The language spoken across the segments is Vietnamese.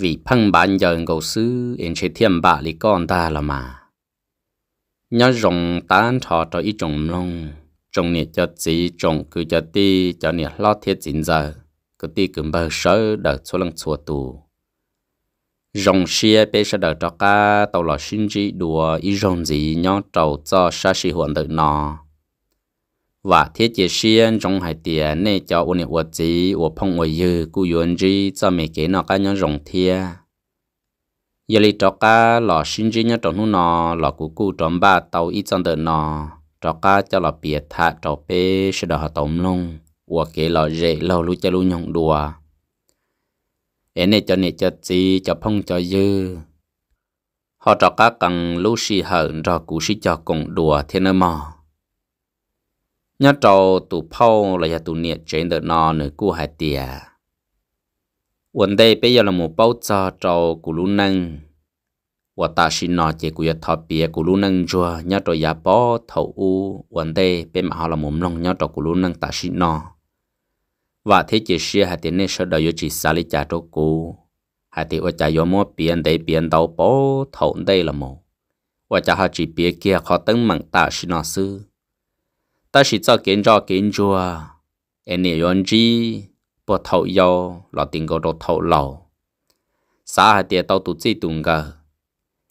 vì phân bản giờ ngầu sư yên chế thiên bà lý con ta là mà nhớ rồng tán thọ cho ít trồng lông trồng nhiệt cho chỉ trồng cứ cho ti cho nhiệt lo thiết chín giờ cứ ti cứ bờ sớ đợt cho lần xua tù rồng xia bê sẽ đợt cho ca tàu lò sinh chỉ đùa ý rồng gì nhớ trầu cho sa si hoàn tự nọ và thiết chế xuyên trong hải tiền này cho ôn vật gì của phong ngồi dư của yuan gì cho mấy cái nó cá những rồng thia giờ lý cho cá lò xin gì nhá trong nó nọ lò của cụ trong ba tàu ít trong đợt nọ cho cá cho lò biệt thạ cho bê sẽ đòi tổng lông của cái lò rễ lò lu cho lu nhộng đùa em này cho này cho gì cho phong cho dư họ cho cá cần lu xì hở cho cụ xì cho cùng đùa thế nơi mò nhớ trâu tụ phâu là nhà tụ nhiệt trên đợt nọ nửa cua hai tìa vấn đề bây giờ là một bao cho trâu của lũ năng và ta xin nói chỉ của thọ bìa của lũ năng chùa nhớ trâu nhà bó thầu u vấn đề bên mà họ là một lòng nhớ trâu của lũ năng ta xin nò. và thế chỉ xia hai tiền nên sợ đời yo chỉ xả lý trả trâu cũ hai tiền và trả yo mua biển để biển đầu bó thầu đây là một và trả họ chỉ bia kia họ tấn mạng ta xin nò xưa ta chỉ cho kiến cho kiến chùa anh nè yon chi bộ thầu yêu là tiền gọi đồ thầu lầu xã hạt tiền tao tụ chi tụng gờ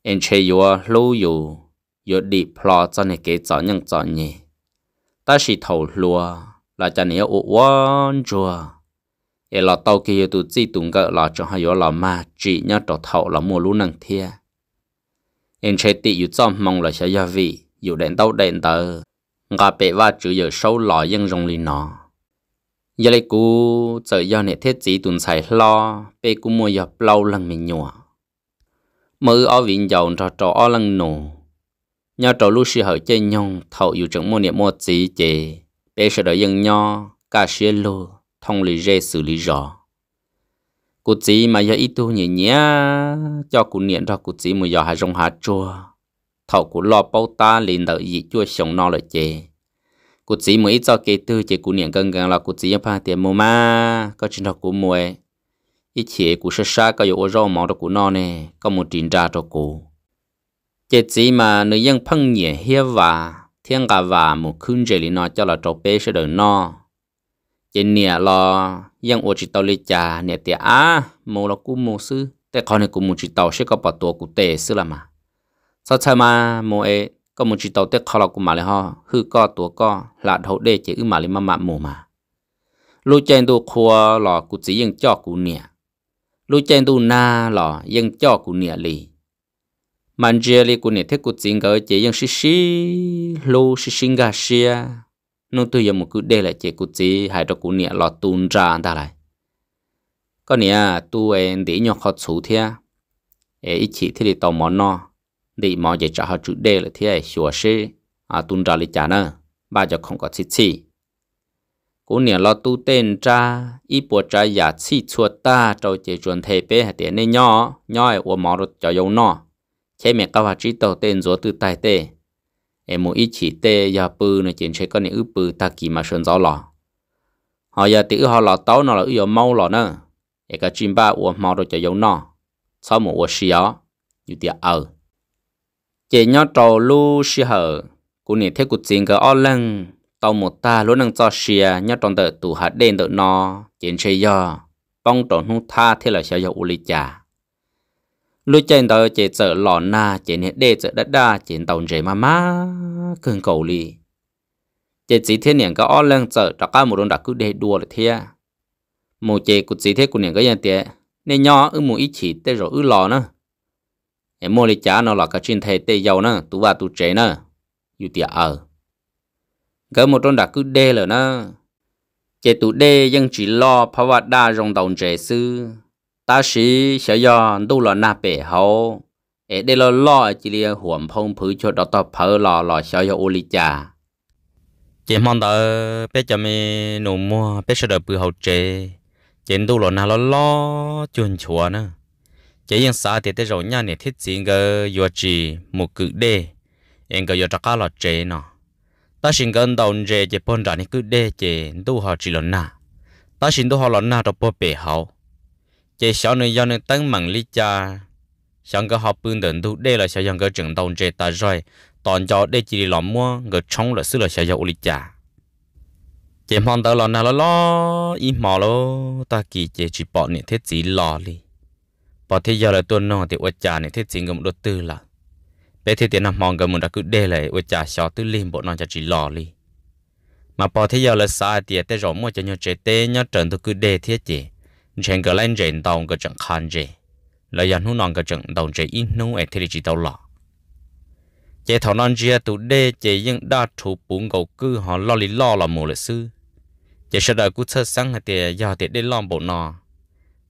em chơi yêu lâu yêu yêu đi plo cho này kế cho nhân cho nhỉ ta chỉ thầu lúa là cho này ô quan chùa em là tao kia tụ chỉ đúng gờ là cho hai yêu là ma chỉ nhớ đồ thầu là mua lú năng thia em chơi tị cho mong là sẽ gia vị yêu đến đâu đến tờ ngà bể và chữ giờ sâu lò yên rong lì nó giờ lấy cú giờ do nè thế chỉ tuần xài lo bê cú mua giờ lâu lần mình nhua mơ ở viện giàu trò trò ở lần nổ nhau trò lúc xưa hở chơi nhong thầu dù chẳng mua nè mua chỉ chè bê sợ đợi yên nho cả xe lô thông lý rê xử lý rõ cú chỉ mà giờ ít tu nhẹ nhẹ cho cú niệm cho cú chỉ mà giờ hà rong hạt chua thầu của lo bao ta liền đợi gì chua sống no là chê cụ chỉ mới cho kê tư chỉ cụ niệm gần gần là cụ chỉ phải tiền mua ma có chuyện đó cụ mua ít chế cụ sơ sa có yếu rau màu đó nó no nè có một tiền ra cho cụ chỉ chỉ mà nữ dân phăng nhẹ hiếp và thiên gà và một khung chế lý nó cho là trâu bê sẽ đợi nó. chỉ nhẹ lo yang ô chỉ tàu lý trà nhẹ tiệt á mua là cụ mua mà sau sau mà mùa ấy có một chỉ tàu tết khó lọc của mà lại ho hư co tủa co là đầu đê chỉ ư mà lại mà mà mù mà lu chen tu khua lọ cụ chỉ yên cho cụ nè lu chen tu na lọ yên cho cụ nè lì mình chia li cụ nè thế cụ chỉ ngờ chỉ yên xí xí lu xí xí ngà xia nô tôi giờ một cứ đê lại chỉ cụ chỉ hai đầu cụ nè lọ tuôn ra ta lại có nè tu em để nhau khó chú thế ấy chỉ thế thì tàu món no đi mò dạy cho họ chủ đề là thế hiểu xe à tuân ra lịch trả nè ba giờ không có chi chi cú nè lo tu tên cha y bộ cha giả chi chua ta trâu chỉ chuẩn thề bé hạt tiền nên nhỏ nhỏ ai uo mò rồi cho dấu nọ chế mẹ các hạt chỉ tàu tên rồi từ tài tê em muốn ít chỉ tê giờ bự nó chỉ chế con này ướp bự ta kỳ mà sơn gió lò họ giờ tự họ lò tàu nó là ướp mau lò nè em cái chim ba uo mò rồi cho dấu nọ sau một uo xì ó như tiệt ở chị nhau trâu lu xì hở cụ nè thế cuộc chiến cái o lăng tàu một ta luôn đang cho xìa à. nhau tròn tờ tủ hạt đen tờ nó chiến xe do bong tròn hung tha thế là xe giờ u lì chả lúc trên tờ chị chở lò na chị nể đê chở đất đa chị tàu rể mà má cường cầu lì chị chỉ thế niệm cái o lăng chở đặc cả một đoàn đặc cứ đê đua là thế một chị cuộc chỉ thế cụ niệm cái gì thế nên nhỏ ư một ít chỉ tới rồi ư lò nữa em mua lịch nó là cái chuyện thầy tê dầu nè tu và tu trẻ nè dù tiệt ở cái một trong đã cứ đê là nè chế tú đê dân chỉ lo phá vật đa rong đồng trẻ sư ta sĩ sẽ do đâu là na bể hậu ở đây lo lo chỉ là huống phong phứ cho đó tập phở lo lo sẽ do ô lịch chế mong đợi bé cho mình nụ mua bé sẽ đợi bự hậu trẻ chế đâu là na lo lo chuồn chùa nữa chỉ riêng xã thì tới rồi nha nè thiết gì ngờ vừa chỉ một cự đê yên ngờ vừa trắc cá lọt chế nọ ta xin gần đầu chế chỉ bôn ra nè cự đê chế đủ họ chỉ lớn na ta xin đủ họ lớn na rồi bỏ bể hậu chế sau này do nên tăng mặn lý cha sáng cái họ bưng đến đủ đê là sau giờ cái trận đầu chế ta rồi toàn cho đê chỉ làm mua ngờ trong là xứ là sau giờ lý cha chế mong tao lo nào, lo lo im mò lo ta kỳ chế chỉ bỏ nè thiết chỉ lo đi bỏ thế giờ là tuần nọ thì uất cha này thiết sinh ngầm đốt tư là bé thế tiền năm mong gần mình đã cứ đê lại uất cha xó tư lim bộ nó cho chỉ lò li mà bỏ thế giờ là xa thì tê rõ mua cho nhau trẻ tê nhau trần tôi cứ đê thiết gì chẳng cái lên rèn tàu cái chẳng khan gì là dàn hữu nòng cái chẳng tàu trẻ in nô ấy thế chỉ tàu lọ chế thảo non chia tụ đê chế những đa thủ bốn cầu cư họ lo lý lo là mù lệ sư chế sợ đời cứ sơ sáng hay tiền giờ tiền đê lom bộ nọ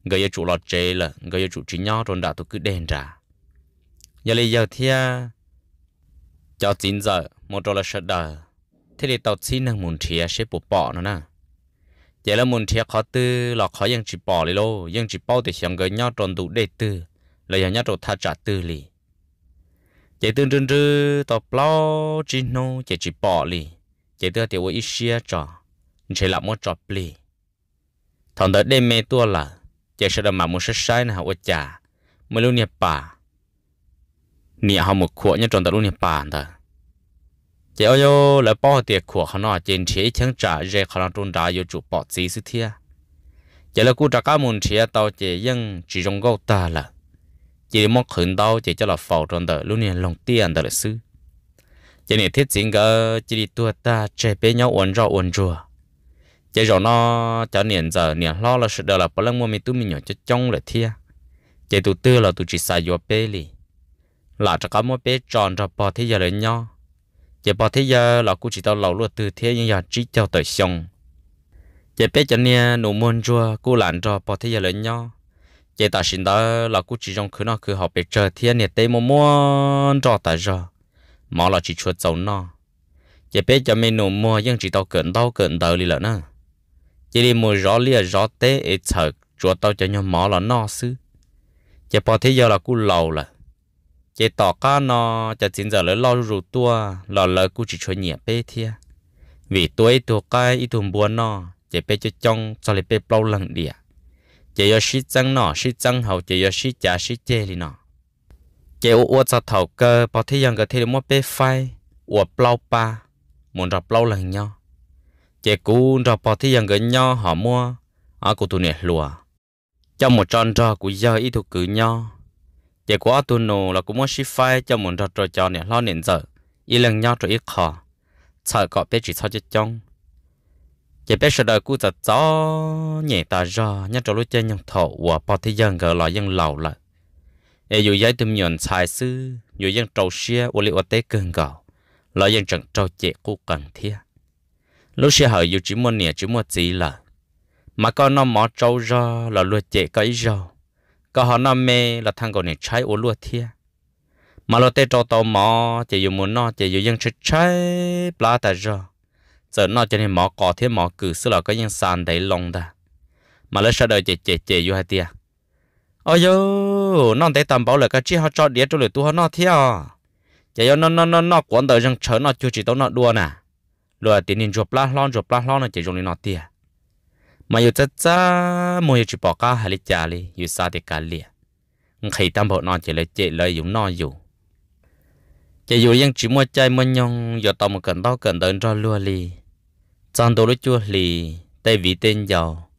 người yêu chủ lọt chế là người yêu chủ chính nhau trốn đã tôi cứ đen ra giờ lấy giờ thì cho chín giờ một trò là sợ đờ thế thì tao xin năng muốn thía sẽ bộ bỏ nó nè giờ là muốn thía khó tư là chỉ bỏ đi luôn, chỉ bỏ thì xem người nhau trốn đủ để tư là nhà nhau trốn tha trả tư lì giờ tương tương tư tao bao chín nô giờ chỉ bỏ lì giờ tương thì tôi ít xia trò chỉ là một trò lì thằng đó đêm mê tua là chạy sẽ đầm mà muốn sẽ sai nè hậu chả mà luôn nhập bà nịa họ một khuỷu nhất tròn tại luôn nhập bà ta chạy ôi yo bỏ tiệc khuỷu họ nọ trên chế chẳng trả rẻ họ nọ trôn đá yo chủ bỏ gì sự thia chạy là cú trả cá muốn chế tao chạy chỉ trong gấu ta là chỉ mong khẩn tao chạy cho là phò tròn tại luôn nhập lòng tiền tại sư chạy này thiết chính cái chỉ đi tua ta chạy bé nhau uốn rau uốn rùa giờ rồi nó cho niệm giờ niệm lo là sự đời là bao lâu mua mình tu mình nhỏ cho trong là thia giờ tụ tư là tụ chỉ xài vô bê li là cho có mua bê tròn cho bỏ thế giờ lại nhau giờ bỏ thế giờ là cũng chỉ tao lâu luôn từ thế nhưng giờ chỉ cho tới xong giờ bê cho nia nụ môn chua cũng làm cho bỏ thế giờ lại nhau giờ ta xin đó là cũng chỉ trong khứ nó khứ học bê chờ thế niệm tây mua mua cho ta rồi mà là chỉ chuột dầu nó giờ bê cho mình nụ mua nhưng chỉ tao cẩn tao cẩn đầu đi là nữa chỉ đi mua rõ lia rõ tế ít sợ chúa tao cho nhau mỏ là no sư chỉ bỏ thế giờ là cú lâu là chỉ tỏ cá nó cho chính giờ lấy lo rủ tua lò lỡ cú chỉ cho nhẹ bê thia vì tuổi tuổi cái ít thùng buồn nó chỉ bê cho trong cho lấy bê bao lần địa chỉ do sĩ trăng nó sĩ trăng hậu chỉ do sĩ trả sĩ chê đi nó chỉ ô ô cho thầu cơ bỏ thế giờ cái thế mua bê phai ô bao ba muốn đọc bao lần nhau chị cú rò bỏ thì dân cái nho họ mua ở cụ tụi nè lùa trong một tròn rò của giờ ít thuộc cử nho chị của tụi nô là cũng muốn ship phai cho một rò trò cho nè lo nền giờ y lần nho rồi ít khó sợ có bé chỉ sao chết trong chị bé sợ đời cú giật gió nhẹ ta rò nhát trò lối chơi nhung thọ của bỏ thì dân cái lo dân lầu lại ai dù giấy tìm nhận xài sư dù dân trầu xia ô liu tế cường gạo lo dân trận trâu chị cú cần thiết lúc xưa họ yêu chỉ muốn nè chỉ muốn gì là mà con nó mỏ trâu ra là luôn chạy cái rau có họ nó mê là thằng con này trái uống luôn thia mà lo tê trâu tàu mỏ chạy yêu muốn nó chạy yêu dân trái trái lá ta ra giờ nó cho nên mỏ cỏ thế mỏ cử xưa là có những sàn đầy lồng ta mà lấy sao đời chạy chạy chạy yêu hai tia ôi yo nó thấy tầm bảo là cái chi họ cho đĩa cho lời tu họ nó thia chạy yo nó nó nó nó quấn đời rằng chớ nó chưa chỉ tao nó đua nè rồi tiền nên drop lát lon drop lát lon là chỉ dùng để nọ tiền mà yêu chắc chắc mua yêu chỉ bỏ cả hai lít trà li yêu xa thì cà li khi tam bộ nọ chỉ lấy chế lấy dùng nọ dùng Chế dùng riêng chỉ mua chai mua nhong giờ tao một cần tao cần đơn cho lúa li trong đồ lúa chua li tay vị tên giàu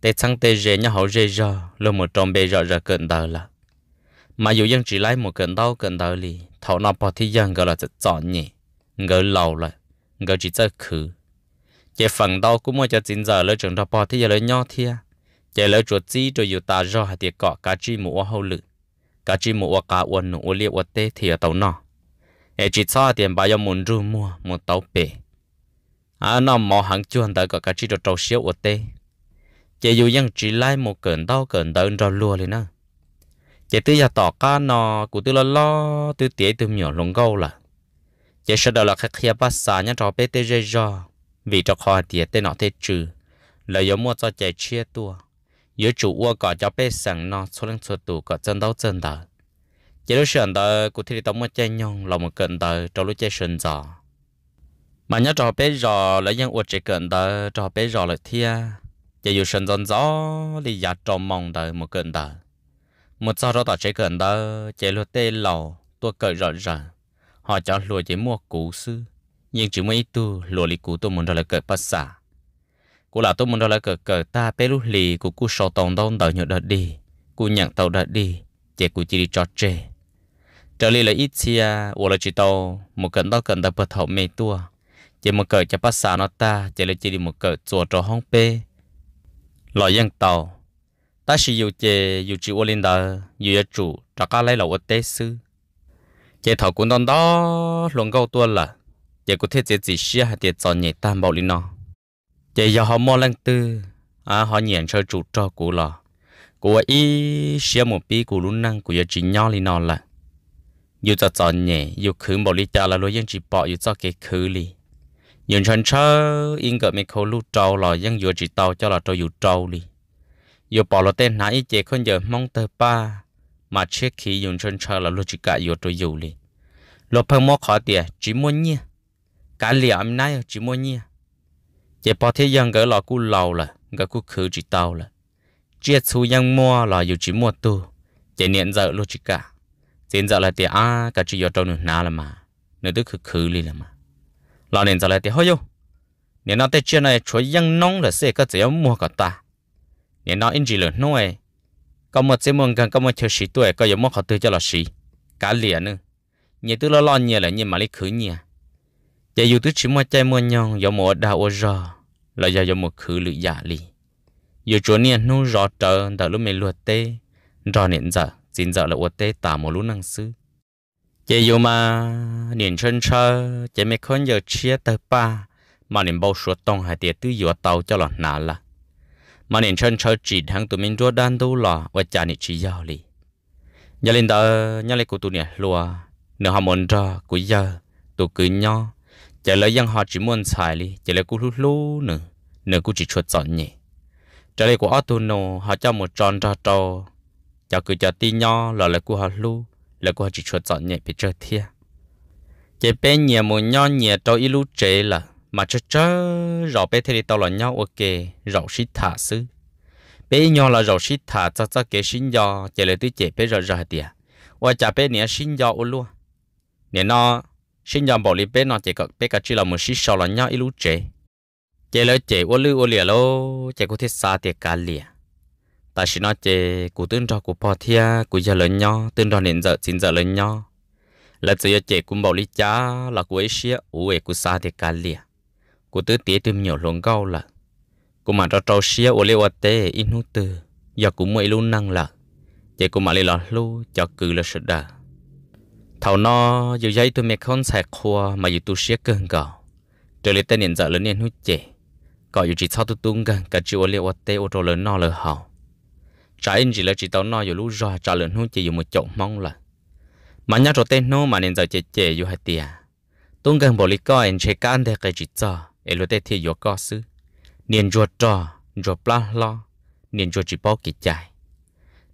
tay trắng tay rẻ nhà hậu rẻ rò luôn một trong bề rò rò cần đời là mà dù dân chỉ lấy một cần tao cần đời li thảo nó bỏ thì dân gọi là chọn nhỉ ngỡ lâu rồi gỡ chỉ chơi khử chế phần đó cũng mới cho chính giờ lấy trường ta bỏ thì giờ lấy nhau thia chế lấy chuột chi rồi dù ta do thì tiệc cọ cá chi mũ hậu lự cá chi mũ cá uốn nụ liệt uốn tê thì ở tàu nọ ai chỉ cho tiền bao giờ muốn ru mua một tàu bể à nó mò hàng chuồn tới cả cá chi rồi trâu xíu uốn tê chế dù ยัง chỉ lại một cơn đau cơn đau rồi lùa lên nữa chế tư giờ tỏ ca nọ cũng tư lo lo tư tía tư nhỏ lồng gâu là chế sơ đó là khi khía bát xa nhá trò bê tê dê dò vì trò khó tìa tê nọ tê trừ là yếu mua cho chạy chia tua yếu chủ ua có cho bé sẵn nó số lần số tù có chân đấu chân đờ chế lúc sườn đờ cụ thể tông mua chạy nhông là một cận đờ trò lúc chạy sườn dò mà nhá trò bê dò là dân ua chế cận đờ trò bê dò là thia chế yếu sườn dòn gió thì giả trò mong đờ một cận đờ một sao đó tỏ chế cận đờ chế lúc tê lầu tua cởi rõ ràng họ cho lùa chỉ mua cũ sư nhưng chỉ mấy tu lùa lì cũ tôi muốn rồi là cởi bát xả cũ là tôi muốn rồi là cởi cởi ta bé lúc lì của cũ sầu tòng đông đợi nhựa đợi đi cũ nhận tàu đợi đi chỉ cũ chỉ đi cho chê trở lại là ít xia à, hoặc là chỉ tàu một cận đó cận ta bật hậu mê tua chỉ một cởi cho bát xả nó ta chỉ là chỉ đi một cởi chùa trò hong pê lòi dân tàu ta sử dụng chế dùng chữ ô linh đó dùng chủ cho các lấy lẩu ở tế sư chế thầu cũng đón đó luôn câu tua là chế có thể chế chỉ xia hay chế chọn nhẹ tam bảo linh nó chế giờ họ mua lên tư à họ nhận sơ chủ cho cụ lo, cụ ý xia một pi cụ luôn năng cụ giờ chỉ nhau linh nó là dù cho chọn nhẹ dù khử bảo linh cha là lối dân chỉ bỏ dù cho cái khử li nhận sân sơ in gặp mấy khâu lút trâu lo, dân dù chỉ tàu cho là trâu dù trâu li dù bỏ lò tên nãy chế không giờ mong tới ba mà trước khi dùng chân chờ là lúc chỉ cả yếu tố yếu li lo phần mò khó tiền chỉ muốn nhia cả liệu em nay chỉ muốn nhia chỉ bỏ thế dân gỡ lò cú lâu là gỡ cú khử chỉ tàu là chia chú dân mua là yếu chỉ mua tu chỉ niệm giờ lúc chỉ cả tiền giờ là tiền à cả chỉ yếu tố nữa nào là mà nữa tức khử khử li là mà lo niệm giờ là tiền hơi yêu niệm nó tới chuyện này chúa dân nông là sẽ có chỉ mua cả ta niệm nó in chỉ là nuôi có một xe mông gần có một chiều sĩ tuổi có giống một họ tư cho là sĩ cả liền nữa nhớ tư lo lo nhẹ là nhẹ mà lấy khử nhẹ giờ dù tư chỉ mua chai mua nhon giống một đào ô rò là giờ giống một khử lự giả lì giờ chỗ nè nu rò trở đợi lúc mình luộc tê rò nện giờ xin giờ là ô tê tả một lúc năng sư giờ dù mà nền chân chơi giờ mấy con giờ chia tới ba mà nền bao số tông hay tiền tư dừa tàu cho là nà là mà nên chân chơi chỉ thằng tụi mình đua đan đâu là và cha nị chỉ giao li nhà lên đó nhà lên của tụi nè lùa nửa họ muốn ra của giờ tụi cứ nhau chờ lấy dân họ chỉ muốn xài li chờ lấy cứ lú lú nữa nữa cú chỉ chuột chọn nhỉ trở lại của auto nó họ cho một tròn ra trò cho cứ cho ti nho là lại của họ lú là của họ chỉ chuột chọn nhỉ bị chơi thia chỉ bé nhẹ một nho nhẹ trâu ít lú chế là mà chớ chớ rõ bé thế thì tao là nhau ok rõ xí thả sư bé nhau là rõ xí thả cho cho kế sinh do chạy lại tới chạy bé rõ rõ tiệt và chả bé nè sinh do ô luôn nè nó sinh do bỏ đi bé nó chạy cọ bé cả chỉ là một xí sau là nhau ít lúc chạy chạy lại chạy ô lưu ô lìa lô chạy có thể xa tiệt cả lìa ta chỉ nói chạy cụ tương cho cụ bỏ thia cụ giờ lớn nhau tương cho nên giờ chín giờ lớn nhau là chỉ chạy cũng bỏ đi cha là cụ ấy xia ủ ấy cụ xa tiệt cả lìa cô tứ tía tìm nhiều lồng gâu là cô mà cho trâu xía ô lê ô tê in hút tư giờ cũng mới luôn năng là chạy cô mà lê lọt lu cho cứ là sự đà thảo nó dù dây tôi mẹ con xài khoa mà dù tôi xía cơn gò trở lại tên hiện giờ lớn nên hút chè có dù chỉ sau tôi tung gần cả chữ ô lê ô tê ô trâu lớn nó lờ hào trái anh chỉ là chỉ tao nó dù lú rồi trả lớn hút chè dù một chỗ mong là mà nhắc rồi tên nó mà nên giờ chè chè dù hai tia tung gần bỏ lý coi anh chế can để cái chỉ cho เอลูเตที่ยก็ซื้อเนียนจัวจอจัวปลาล้อเนียนจัวจีบอกิจใจ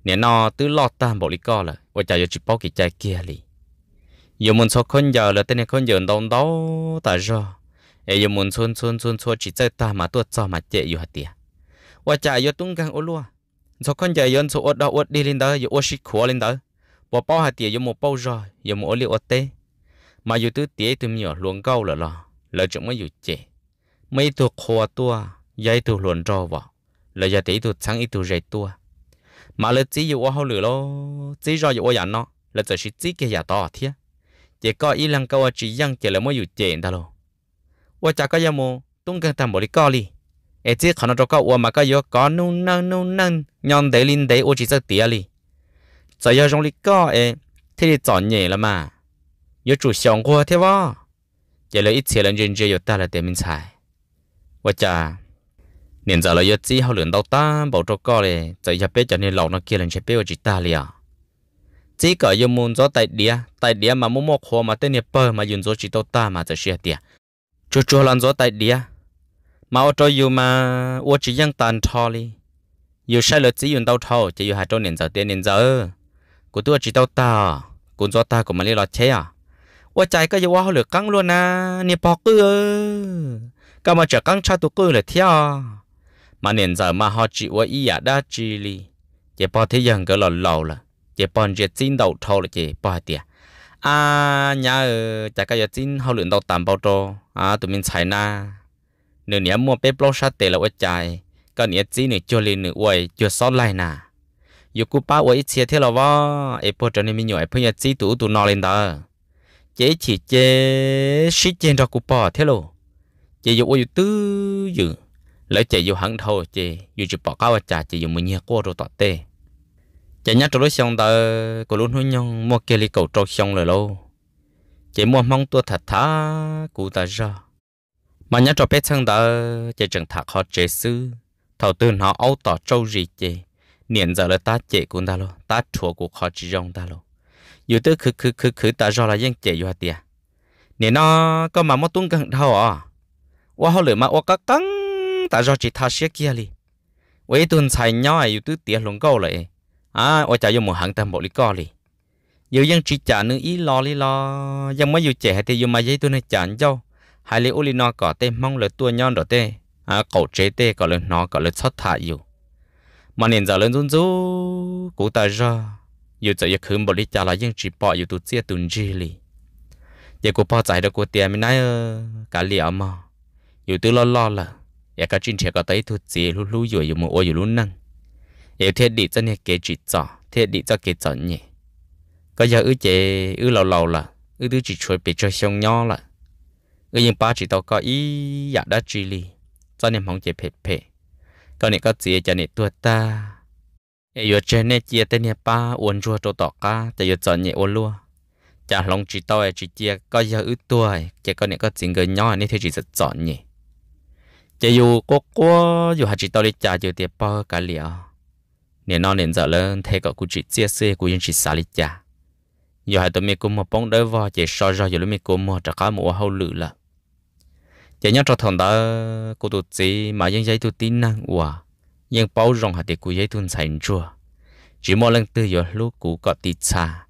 เนี่ยนอตื้อลอดตามบอกลิก็เลยว่าจะยจีบอกิจใจเกียลียมุนสคนเยอะเลยแต่เนี่ยคนเยอะดองดอแต่จอเอยมุนชนชนชนชนจีใจตามาตัวจอมาเจอยู่หัดเตียว่าจะยตุ้งกังอลัวสคนเยอะย้อนสอดดอดดีลินเดอร์ยอชิขัวลินเดอร์บ่ป้อหัดเตียยมุป้อจอยยมุอลิอดเตมาอยู่ตื้อเตียตุ้มหยอหลวงเก้าเลยล่ะเลยจะไม่อยู่เจ mấy tu khoa tua dây tu luận rò vào là giờ tí tu sáng ít tu dạy tua mà là chỉ dụ hao lửa lo chỉ do dụ nhà nó là chỉ chỉ chỉ cái nhà to thiệt, chỉ có ý lăng câu chỉ dân chỉ là mới dụ chuyện đó lo và chả có gì mồ tung cái tam bồ đi co li ấy chỉ khả cho câu và mà có yếu có nung nung nung nâng nhon để linh đầy ô chỉ rất tiếc li giờ giờ trong li co ấy thế thì chọn nhẹ là mà yếu chủ sống qua thế vợ giờ là ít chỉ là chuyện chơi yếu ta là tiền mình xài ว่าจ่าเนี่ยจะเราเยอะจีเขาเหลือเราต้าบอกตัวก็เลยจะอย่าไปจะเนี่ยเราเนาะเกี่ยนเชเป้ว่าจิตาเลยอ่ะจีก็ยมุนจ้อไตเดียไตเดียมาโมโมคอมาเต้นเนี่ยเปิมายืนจ้อจิตต้ามาจะเชียเตียจู่จู่หลังจ้อไตเดียมาเอาตัวอยู่มาว่าจียังตันทอลีอยู่ใช่เลยจีอยู่เตาเท่าจะอยู่หาตัวเนี่ยจะเตียเนี่ยจะเออกูตัวจิตต้ากูจ้อตากูมาเรียกเราเชียว่าใจก็อย่าว่าเขาเหลือกังล้วนนะเนี่ยปอกเออก็มาจากกังชาตุกุเลยเที่ยวมาเนียนจะมาฮอจิว่าอียาดาจีลีเจ็บปอที่ยังก็หล่อหล่อละเจ็บปอนเจ็จินเดาทอเลยเจ็บปอเตียอ่าเนี่ยจากก็จะจินเขาเหลือเดาตามเบาโตอ่าตุ้มินใส่หนาเนื้อเนี้ยมัวเป๊ะโปรชาเตละว่าใจ ก็เนี้ยจีนเนื้อจวลนเนื้ออวยจวดซ้อนไล่หนาอยู่กูป้าอวยเชียเท่าเราว่าไอ้พวกเจ้านี่มีหน่วยเพื่อนจิตัวตัวนอเลนเดอร์เจ๊ฉีเจ๊ชิเจนดอกกูป้าเท่า chị dùng ôi tư dự lỡ chị dùng hẳn thôi chị dùng chỉ bỏ cao chả chị dùng mình nhớ cô rồi tọt tê chị nhắc trôi xong ta có luôn hối nhong mua kia li cầu trâu xong rồi lâu chị mua mong tua thật thà cụ ta ra mà nhắc trôi bé xong ta chị chẳng thà họ chế sư thầu tư nó âu tỏ trâu gì chị niệm giờ là ta chị cũng ta lo ta chùa của họ chỉ rong ta lo dù tư khứ khứ khứ khứ ta do là dân chị dù tiền niệm nó có mà mất tuấn gần đâu à ว่าเขาเหลือมาว่าก็กังแต่รอจิตาเสียกี้เลยเว้ยตุนใส่ย่อยอยู่ตื้อเตี้ยหลงเก้าเลยอ่าว่าจะอยู่หมู่หังแต่หมดลิก็เลยอยู่ยังจิจ่านึงอีรอลิรอยังไม่อยู่เจ๋แต่อยู่มาเย้ตุนให้จานเจ้าหายเลยอุลินอก่อเต้มองเลยตัวย้อนดอเต้อ่าเก่าเจเต้ก็เลยนอก็เลยชดถ่ายอยู่มันเห็นจะเล่นจุนจูกูตายจ้าอยู่จะยังคืนบริจาคละยังจีปออยู่ตุเจียตุนจีลียังกูพอใจเด็กกูเตียไม่ได้เออกาเหลียวมาอยู่ตัวล้อล้อละอยากก็จินเชียก็ไต่ทุจีลู่ลู่อยู่อยู่มือโออยู่ลู่นั่งเอวเทศดีจะเนี่ยเกจิจ่อเทศดีจะเกจอเนี่ยก็อย่าอื้อเจอื้อเราเราละอื้อตื้อจิช่วยไปช่วยชงย่อละอื้อยังป้าจิตก็อีอยากได้จีลีจะเนี่ยมองเจเพ่เพ่ก็เนี่ยก็เจียจะเนี่ยตัวตาเอวเจเนี่ยเจียแต่เนี่ยป้าอ้วนชัวตัวต่อก้าจะอยู่จอเนี่ยอ้วนลัวจะลองจิตเอาไอ้จิเจียก็อย่าอื้อตัวเจก็เนี่ยก็จิงเกินย่อเนี่ยเทศจิจะจอเนี่ย chỉ dù có có dù hạt chỉ tao trả chịu tiền bao cả liều nên nó nên giờ lên thế cả cụ chỉ chia sẻ cụ yên chỉ xả đi trả giờ hai tụi mình cũng một bóng đỡ vào chỉ so ra giờ lúc mình cũng một trả cá một hậu lử là chỉ nhớ cho thằng đó cụ tụt gì mà những giấy tụt tin năng quả nhưng bao rong hạt thì cụ giấy tụt sành chua chỉ mỗi lần từ giờ lúc cụ có tịt xa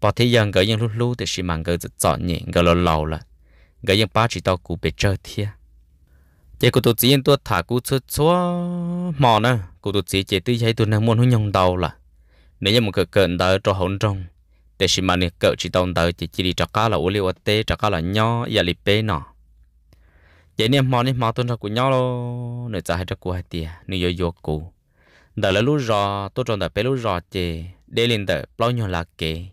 bỏ thế giờ gỡ những lúc lúc thì xí mang gỡ chọn nhẹ gỡ lâu lâu là gỡ những ba chỉ tao cụ bị chơi thiệt chị cô tụi chị tôi thả cô chua chua mò nè cô tụi chị chị tôi thấy tôi đang muốn hướng nhông đầu là nếu như một cái cơn đỡ cho hỗn trong để xí mà nè cỡ chỉ tông đỡ chị chỉ đi cho cá là uống liu tê cho cá là nho giờ lì bê nọ vậy nè mò nè mò tôi cho cô nho lo nè trả hai trả cô hai tia nè yo yo cô đỡ là lúc rò tôi chọn đỡ bé lúc rò chị để lên đỡ bao nhiêu là kệ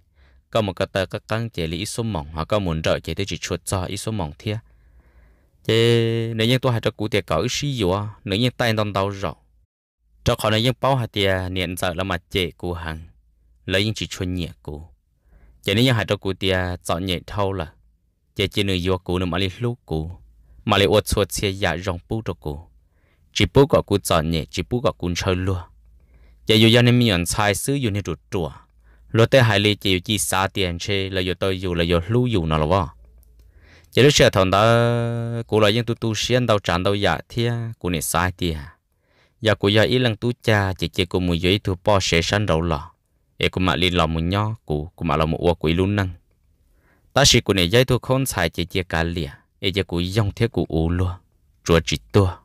có một cái tờ các căng chị lý số mỏng hoặc có muốn đỡ chị tôi chỉ chuột cho ít số mỏng thiệt thế nếu như tôi hạt cho cụ tiệt cỡ xí dùa nếu như tay đồng đầu rõ cho khỏi nếu như bao hạt tiệt niệm giờ là mặt chế cụ hàng lấy những chỉ chuyên nhẹ cụ chỉ nếu như hạt cho cụ tiệt chọn nhẹ thâu là chỉ chỉ nửa dùa cụ nằm ở li lúc cụ mà li uất suất xe giả rong bút cho cụ chỉ bút cả cụ chọn nhẹ chỉ bút cả cụ chơi luôn chỉ dù cho nên mình nhận sai xứ dù nên rụt trùa lúc tới hai li chỉ chỉ xa tiền chơi là dù tôi dù là dù lưu dù nào là vợ giờ lúc xưa thằng đó cụ lại dân tu tu xuyên đầu tràn đầu giả dạ thì cụ này sai thì giờ cụ giờ ý lần tu cha chỉ chỉ cụ muốn giới thu bỏ sẽ săn đầu lò để cụ mà liên lò muốn nho cụ cụ mà lò mùi uo quỷ luôn năng ta chỉ cụ này giới thu không sai chỉ chỉ cả lìa để giờ cụ dòng thế cụ u luôn chúa chỉ tua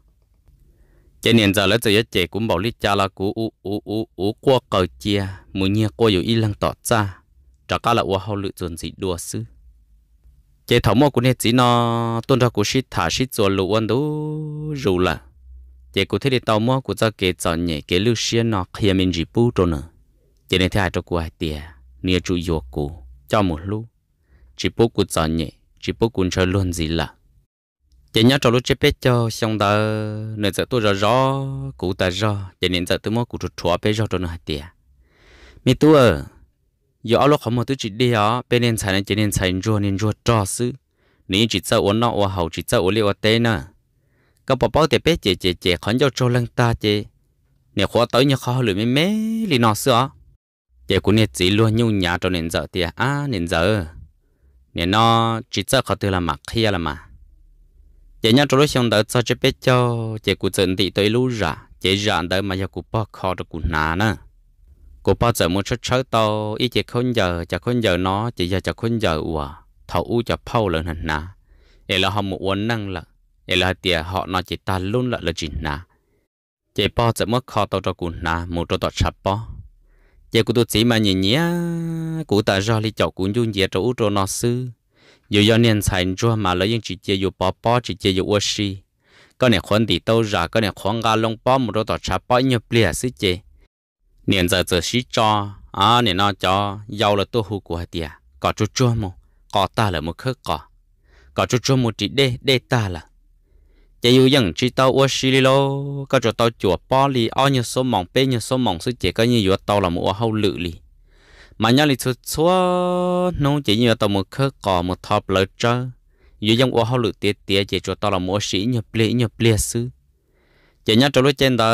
cho nên giờ lấy giờ chỉ cũng bảo lý cha là cụ u u u u qua cờ chia muốn nhia cô dù ý lăng tỏ ra trả cả là uo hậu lự dồn gì đua sư chế thảo mô của nè chỉ nó tuân ra của shit thả shit rồi lũ ăn đủ rủ là chế của thế đi tàu mô của cho kế chọn nhẹ kế lưu xuyên nó khi em mình chỉ bu rồi nè chế này thế ai cho của ai tiề nia chú yêu của cho một lúc chỉ bu của chọn nhẹ chỉ bu của chơi luôn gì là chế nhớ cho lúc chế biết cho xong đó nửa giờ tôi ra rõ cụ ta rõ chế nên giờ tôi mô của chuột chuột biết rõ rồi nè tiề mi tôi giờ áo lúc không một thứ chỉ đi à, bên nên xài nên chỉ nên xài rùa nên rùa trò xứ nếu chỉ sợ uốn nọ uốn hậu chỉ sợ uốn liều tê nè các bà bảo để bé chè chè chè khán cho trâu lăng ta chè nếu khó tới như khó lười mê mê lì nọ à. chè cũng nên chỉ luôn nhung nhà cho nên giờ thì à nên giờ nên nó chỉ sợ khó từ là mặc kia là mà chè nhà cho lối xong đợi cho chè bé cho chè cũng chuẩn bị tới lú rả chè rả đợi mà giờ cũng bỏ khó cho cũng nà nữa cô bao giờ muốn xuất sớ to ý chỉ khôn giờ chả khôn giờ nó chỉ giờ chả khôn giờ ủa thầu u chả phao lợn hẳn nà để là họ một uốn năng là để là tiề họ nó chỉ ta luôn là là chỉnh nà chỉ bao giờ muốn khó tao cho cún nà một trâu tọt sập bao chỉ cụ tôi chỉ mà nhìn nhé cụ ta do lý chậu cũng dung dễ trâu trâu nó sư dù do niên xài chua mà lấy những chỉ chơi dù bỏ bỏ chỉ chia dù uất si có này khoan thì tao ra có này khoan ga long bỏ một trâu tọt sập bao nhiều bìa sư chơi nên nên giờ cho, cho à nó giàu là là tôi có có có, có chút chút mu, ta một 年在这西抓啊，年那抓要了多好过的呀，搞出捉么，搞大了么可搞，搞出捉么只得得大了。chỉ yêu những chỉ tao ở xí lô có cho tao chùa bỏ li ao như số mỏng bê như số mỏng số chỉ có như vừa tao là mua hậu lự li mà nhau li chút số nó chỉ như tao một khớ có một thọp lợt trơ yêu những hậu lự tiệt tiệt chỉ cho tao là mua xí nhập lệ nhập lệ xứ chỉ nhớ trong lúc trên đó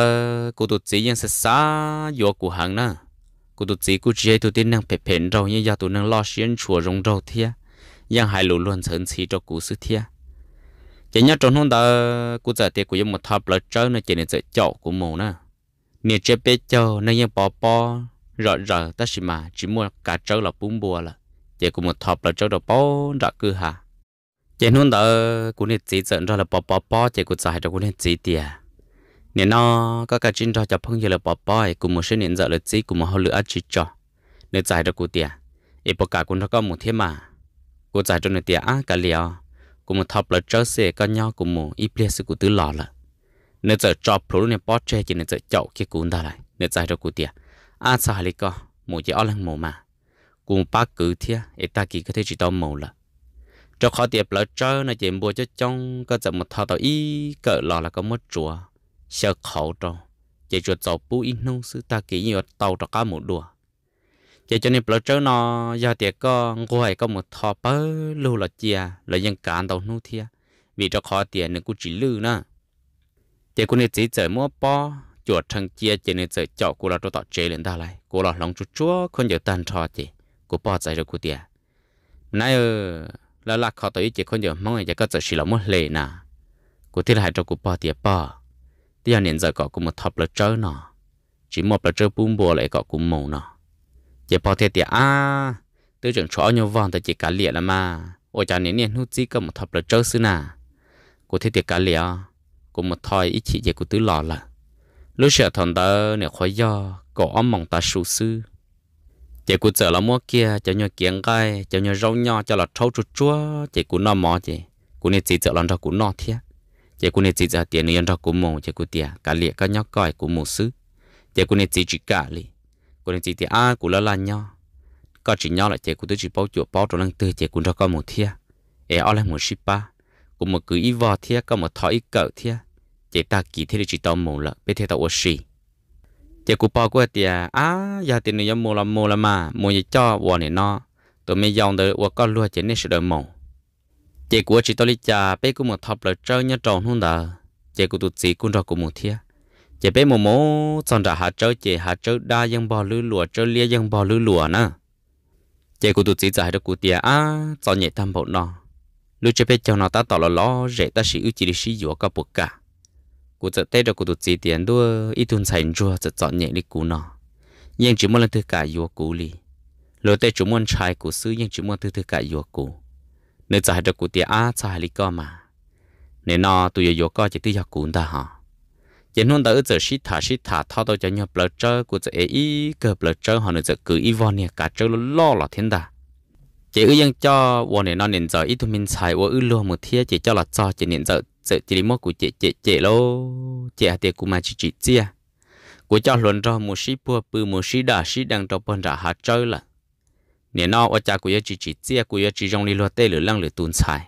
cô tụt sĩ vẫn sự xá vô cửa hàng nè cô tụt sĩ cô chỉ tụt tin năng bẹp bẹp rồi như giờ tụt năng lo xuyên chùa rong râu thia yang hai lũ luôn sớm xí cho cụ sư thia chỉ nhớ trong hôm đó cô giờ thì cụ dùng một tháp lợt chơi nữa chỉ nên sợ chậu của mồ nè nè chế bé châu nên như bò bò rợ rợ ta xí mà chỉ mua cả trâu là bún bùa là chỉ cụ một tháp lợt chơi đó bò rõ cứ hà chỉ hôm đó cụ nên chỉ sợ ra là bò bò bò chỉ cụ giờ hai đó cụ nên chỉ tiền nên nó có cái chín trò cho phong giờ là bỏ bòi cùng một số nền giờ là chỉ cùng một hồ lửa chỉ cho, nên giải được cụ tiền ít bỏ cả cũng nó có một thế mà cụ giải cho người tiền á cả liều cùng một thập là chơi xe con nhau cùng một ít bia sự cụ tứ lò là nên giờ trò phụ nên bỏ tre chỉ nên giờ chậu kia cũng đã lại nên giải được cụ tiền à sao hay có một chỉ ở lăng mồ mà cùng ba cử thia ít ta kỳ có thể chỉ tao mồ là cho khó tiệp là chơi nó chỉ mua cho trong có giờ một thọ tao ít cỡ lò là có một chùa sợ khổ trò chỉ cho tàu bú in nông sư ta kỹ nhiều tàu trò cá một đùa chỉ cho nên bờ trâu nó do tiệt có ngồi có một thọ bớ lưu là chia là dân cản tàu nô thia vì cho khó tiền nên cũng chỉ lư nữa chỉ cũng nên chỉ chờ mua po chuột thằng chia chỉ nên chờ chọn cô là cho tọt chế lên ta lại cô là lòng chuột chúa không giờ tan trò chỉ, cô po chạy cho cô tiền nay ơ là lạc khó tới chỉ không giờ mong ngày chạy có chờ xì lòng mua lệ nà cô thiết lại cho cô po tiền po thì anh hiện giờ có cũng một thập là chơi nọ chỉ một là chơi bùm bùa lại có cũng mù nọ giờ bảo thế thì à tư trưởng chó nhau vòn thì chỉ cả lìa là mà ôi cha nên nên hút chỉ có một thập là chơi xứ nà cô thế thì cả lìa cô một thoi ít chỉ về cô tứ lò là lúc sợ thằng ta nếu khó do cổ ấm mong ta sụ sư chị cụ sợ là mua kia cho nhau kiếng gai cho nhau rau nho cho là trâu chuột chua chị cụ nó mò chị cụ nên chỉ sợ là cho cụ nó thiệt chỉ cô nên chỉ giờ tiền nên cho cô mồ chỉ cô tiền cả liệt các nhóc còi cô mồ sứ chỉ cô nên chỉ chỉ cả li cô nên chỉ tiền à cô lo lan nhau có chỉ nhau là chỉ cô tôi chỉ bảo chuột bảo trong lăng tư chỉ cô cho con một thia ế ở lại một ship ba cô một cứ ý vò thia có một thỏi cỡ thia chỉ ta kỳ thế chỉ tao mồ lợ biết thế tao ô gì, chỉ cô bảo cô tiền à giờ tiền này mồ là mồ là mà mồ gì cho vò này nó tôi mới dòng tới ô con luôn chỉ nên sự đời mồ chị của chị tôi đi chà bé cũng một thập là chơi nhá tròn hơn đó, chị của tôi chị cũng rồi cũng một thiệt chị bé một mố chọn ra hạt trâu chị hạt chơi đa dân bò lư lụa chơi lia dân bò lư lụa nè chị của tôi chị giải được cụ tiệt á chọn nhẹ tam bộ nó, lúc chị bé cho nó ta tỏ là lo rẻ ta sĩ ưu chỉ để sử dụng cả bộ cả cụ chợ tết được cụ tụt chị tiền đua ít tuần sành chua chợ chọn nhẹ đi cụ nó, nhưng chỉ muốn là thứ cả dùa cụ li lối tết chúng muốn trai cụ sư nhưng chỉ muốn thứ thứ cả dùa cụ nếu trả được cụ tiền á trả hai lý cơ mà nếu nó tụi yo yo có chỉ tự yo cũng ta hả chỉ đó ở giờ shit thả shit thả thao tôi cho nhập lợt chơi của giờ ấy cơ bớt chơi họ nữa giờ cứ y von nè cả chơi lo là thiên đà chỉ ư dân cho vợ này nó nên giờ ít tụi mình xài vợ ư luôn một thiệt chỉ cho là cho chỉ nên giờ giờ chỉ đi mua của chị chị chị lô chị à tiền của mà chị chị chia của cho luôn cho một ship bùa bự một ship đà ship đang trong bọn trả hạt chơi là nè nó ở cha của chỉ chỉ chia của chỉ trong đi lo tê lửa lăng lửa tuôn xài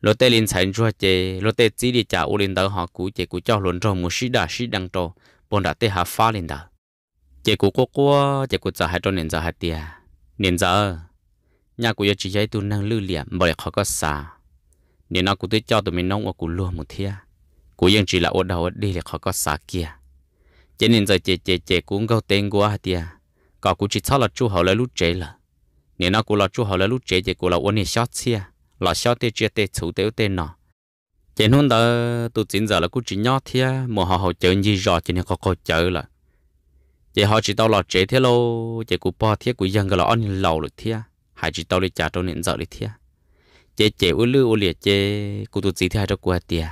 lo tê lên xài cho chế lo tê chỉ đi cha u lên đó họ cú chế cú cho luôn trong một sĩ đà sĩ đăng trô bọn đã tê hạ phá lên đó chế cú cố cố chế cú giờ hai trôn nền giờ hai tia nền giờ nhà của chỉ giấy tuôn năng lưu liệm bởi họ có xa nè nó cú tới cho tụi mình nông ở cú luôn một thia cú vẫn chỉ là ở đầu ở đi là họ có xa kia cho nên giờ chế chế chê cũng gâu tên của hai tia có cú chỉ cho là chú họ lấy lúc chế là nên nó cũng là chú hầu là lúc chế thì cũng là uốn đi xót xia là xót thì chia tê chủ tiêu tên nó chỉ hôm đó tôi chính giờ là cũng chỉ nhót thia mà họ họ chơi gì rồi chỉ nên có có chơi là chỉ họ chỉ tao là chế thế lô chỉ cũng bỏ thia cũng dân cái là ăn lâu rồi thia hay chỉ tao đi trả trong nền giờ đi thia chế chế u lư u liệt chế cụ tụt gì thế hay đâu qua tiề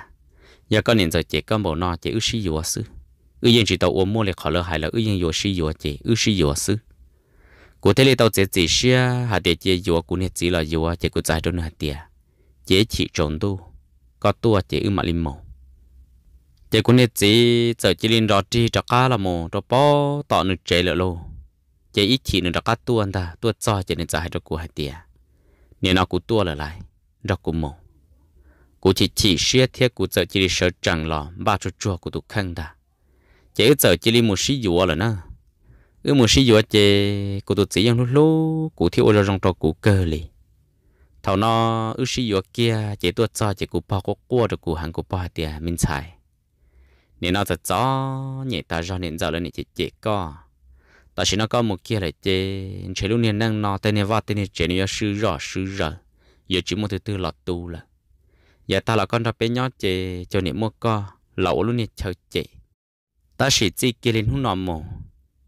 giờ con nền giờ chế con bảo nó chế ư sĩ yếu sư ư yên chỉ tao uống mua liệt khó lơ hay là ư yên yếu sĩ yếu chế ư sĩ yếu sư cụ thể là tao chỉ chỉ xia hà để chỉ dùa cụ này chỉ là dùa chỉ cụ giải trốn hạt tiệt, chỉ chỉ trốn tu có tua chỉ ư mà linh mồ chỉ cụ này chỉ giờ chỉ linh rót chi cho cá là mồ cho bó tọ nửa chế lợ lô chỉ ít chỉ nửa cá tua anh ta tua cho chỉ nên giải cho cụ hạt tiệt, nên nó cụ tua là lại rõ cụ mồ cụ chỉ chỉ xia thiết cụ giờ chỉ đi sợ chẳng lò ba chỗ chùa cụ tụ khăn ta chỉ giờ chỉ linh một xí dùa là na ư một sĩ dùa chê cụ tụt sĩ dân lúc lú, cụ thiếu ô rong trò cụ cơ lì thảo nó ư sĩ dùa kia chế tuột cho chế cụ bò cố cua được cụ hàng cụ bò tiền minh xài nên nó thật rõ nhảy ta do nên giờ lên nhảy chế chế co ta chỉ nó có một kia là chế chế lúc nên năng nó tên này vào tên này chế nó sư rõ sư rõ giờ chỉ một thứ tư lọt tu là giờ ta là con đã bé nhỏ chế cho nên mua co lẩu luôn nhảy chơi chế ta chỉ chỉ kia lên hú nọ mồ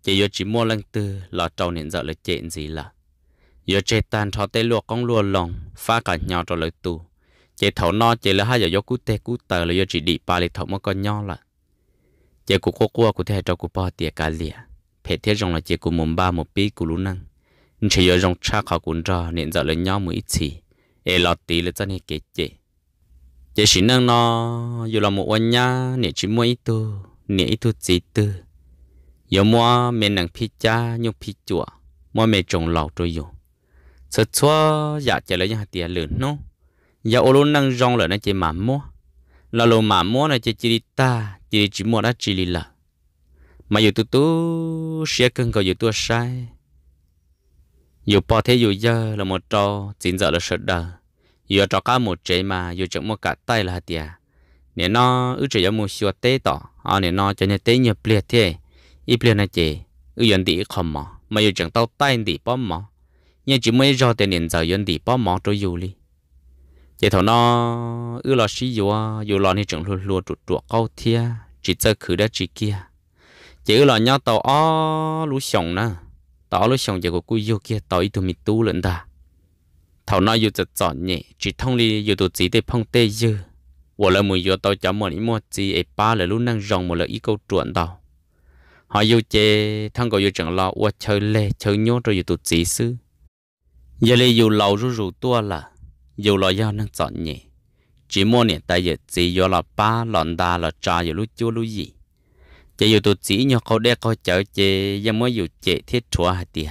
chỉ yo chỉ mua lăng tư là trâu nên giờ là chuyện gì là yo chế tan thọ tê luộc con luộc lòng phá cả nhau cho lời tù chế thầu no chế là hai giờ yo cú tê cú tờ là yo chỉ đi ba lì thầu mà con nhau là chế cú cô cua cú thế cho cú bỏ tiệt cả lìa phê thế rong là chế cú mồm ba một pi cú lú năng chỉ yo rong cha khảo cún ra nên giờ là nhau mới ít gì ê lọt tí là chân hệ kế chế chế xin năng no yo là một quan nhã nè chỉ mua ít tu nè ít tu gì tư mua mua 有么没能批家用批做，么没种老着用。sợ xóa giả trả lời lấy hạt tiền lớn nó giờ dạ ô luôn năng rong lại nó chỉ mà mua là lô mà mua nó chỉ chỉ ta chỉ chỉ mua đã chỉ là mà dù tu tu sẽ cần có dù tu sai dù bỏ thế dù giờ là một trò chín giờ là sợ đờ dù trò cá một chế mà dù chẳng mua cả tay là hạt tiền nếu nó ước chỉ cho mua xua tế tỏ à ờ, nếu nó cho nhà tế nhập liệt thế ít bữa nay chị ư yên đi không mà mà yêu chẳng tao tay đi bao mà nhà chỉ mới cho tiền điện giờ yên đi bao mà cho yêu đi chị thằng nó ư lo xí yêu à yêu lo này chẳng lùa lùa chuột chuột câu thia chỉ chơi khử đã chỉ kia chị ư lo nhau tao ó lú sòng nè tao lú sòng giờ có cô yêu kia tao ít tụi mình tu lớn ta thằng nó yêu chật chọn nhẹ chỉ thông đi yêu tụi chỉ để phong tê dư 我来没有到家么里么子，一把来路能让我来一个转到。họ yêu chê thằng gọi yêu chẳng lo qua chơi lê chơi nhốt rồi yêu tụt dí xứ giờ lê yêu lâu rú rú tua là yêu lo do năng chọn nhỉ chỉ mua nè tại giờ chỉ yêu là ba lọn đa là cha yêu lúc chưa lúc gì chỉ yêu tụt dí nhau câu đe câu chơi chê giờ mới yêu chê thiết chùa hả tiệt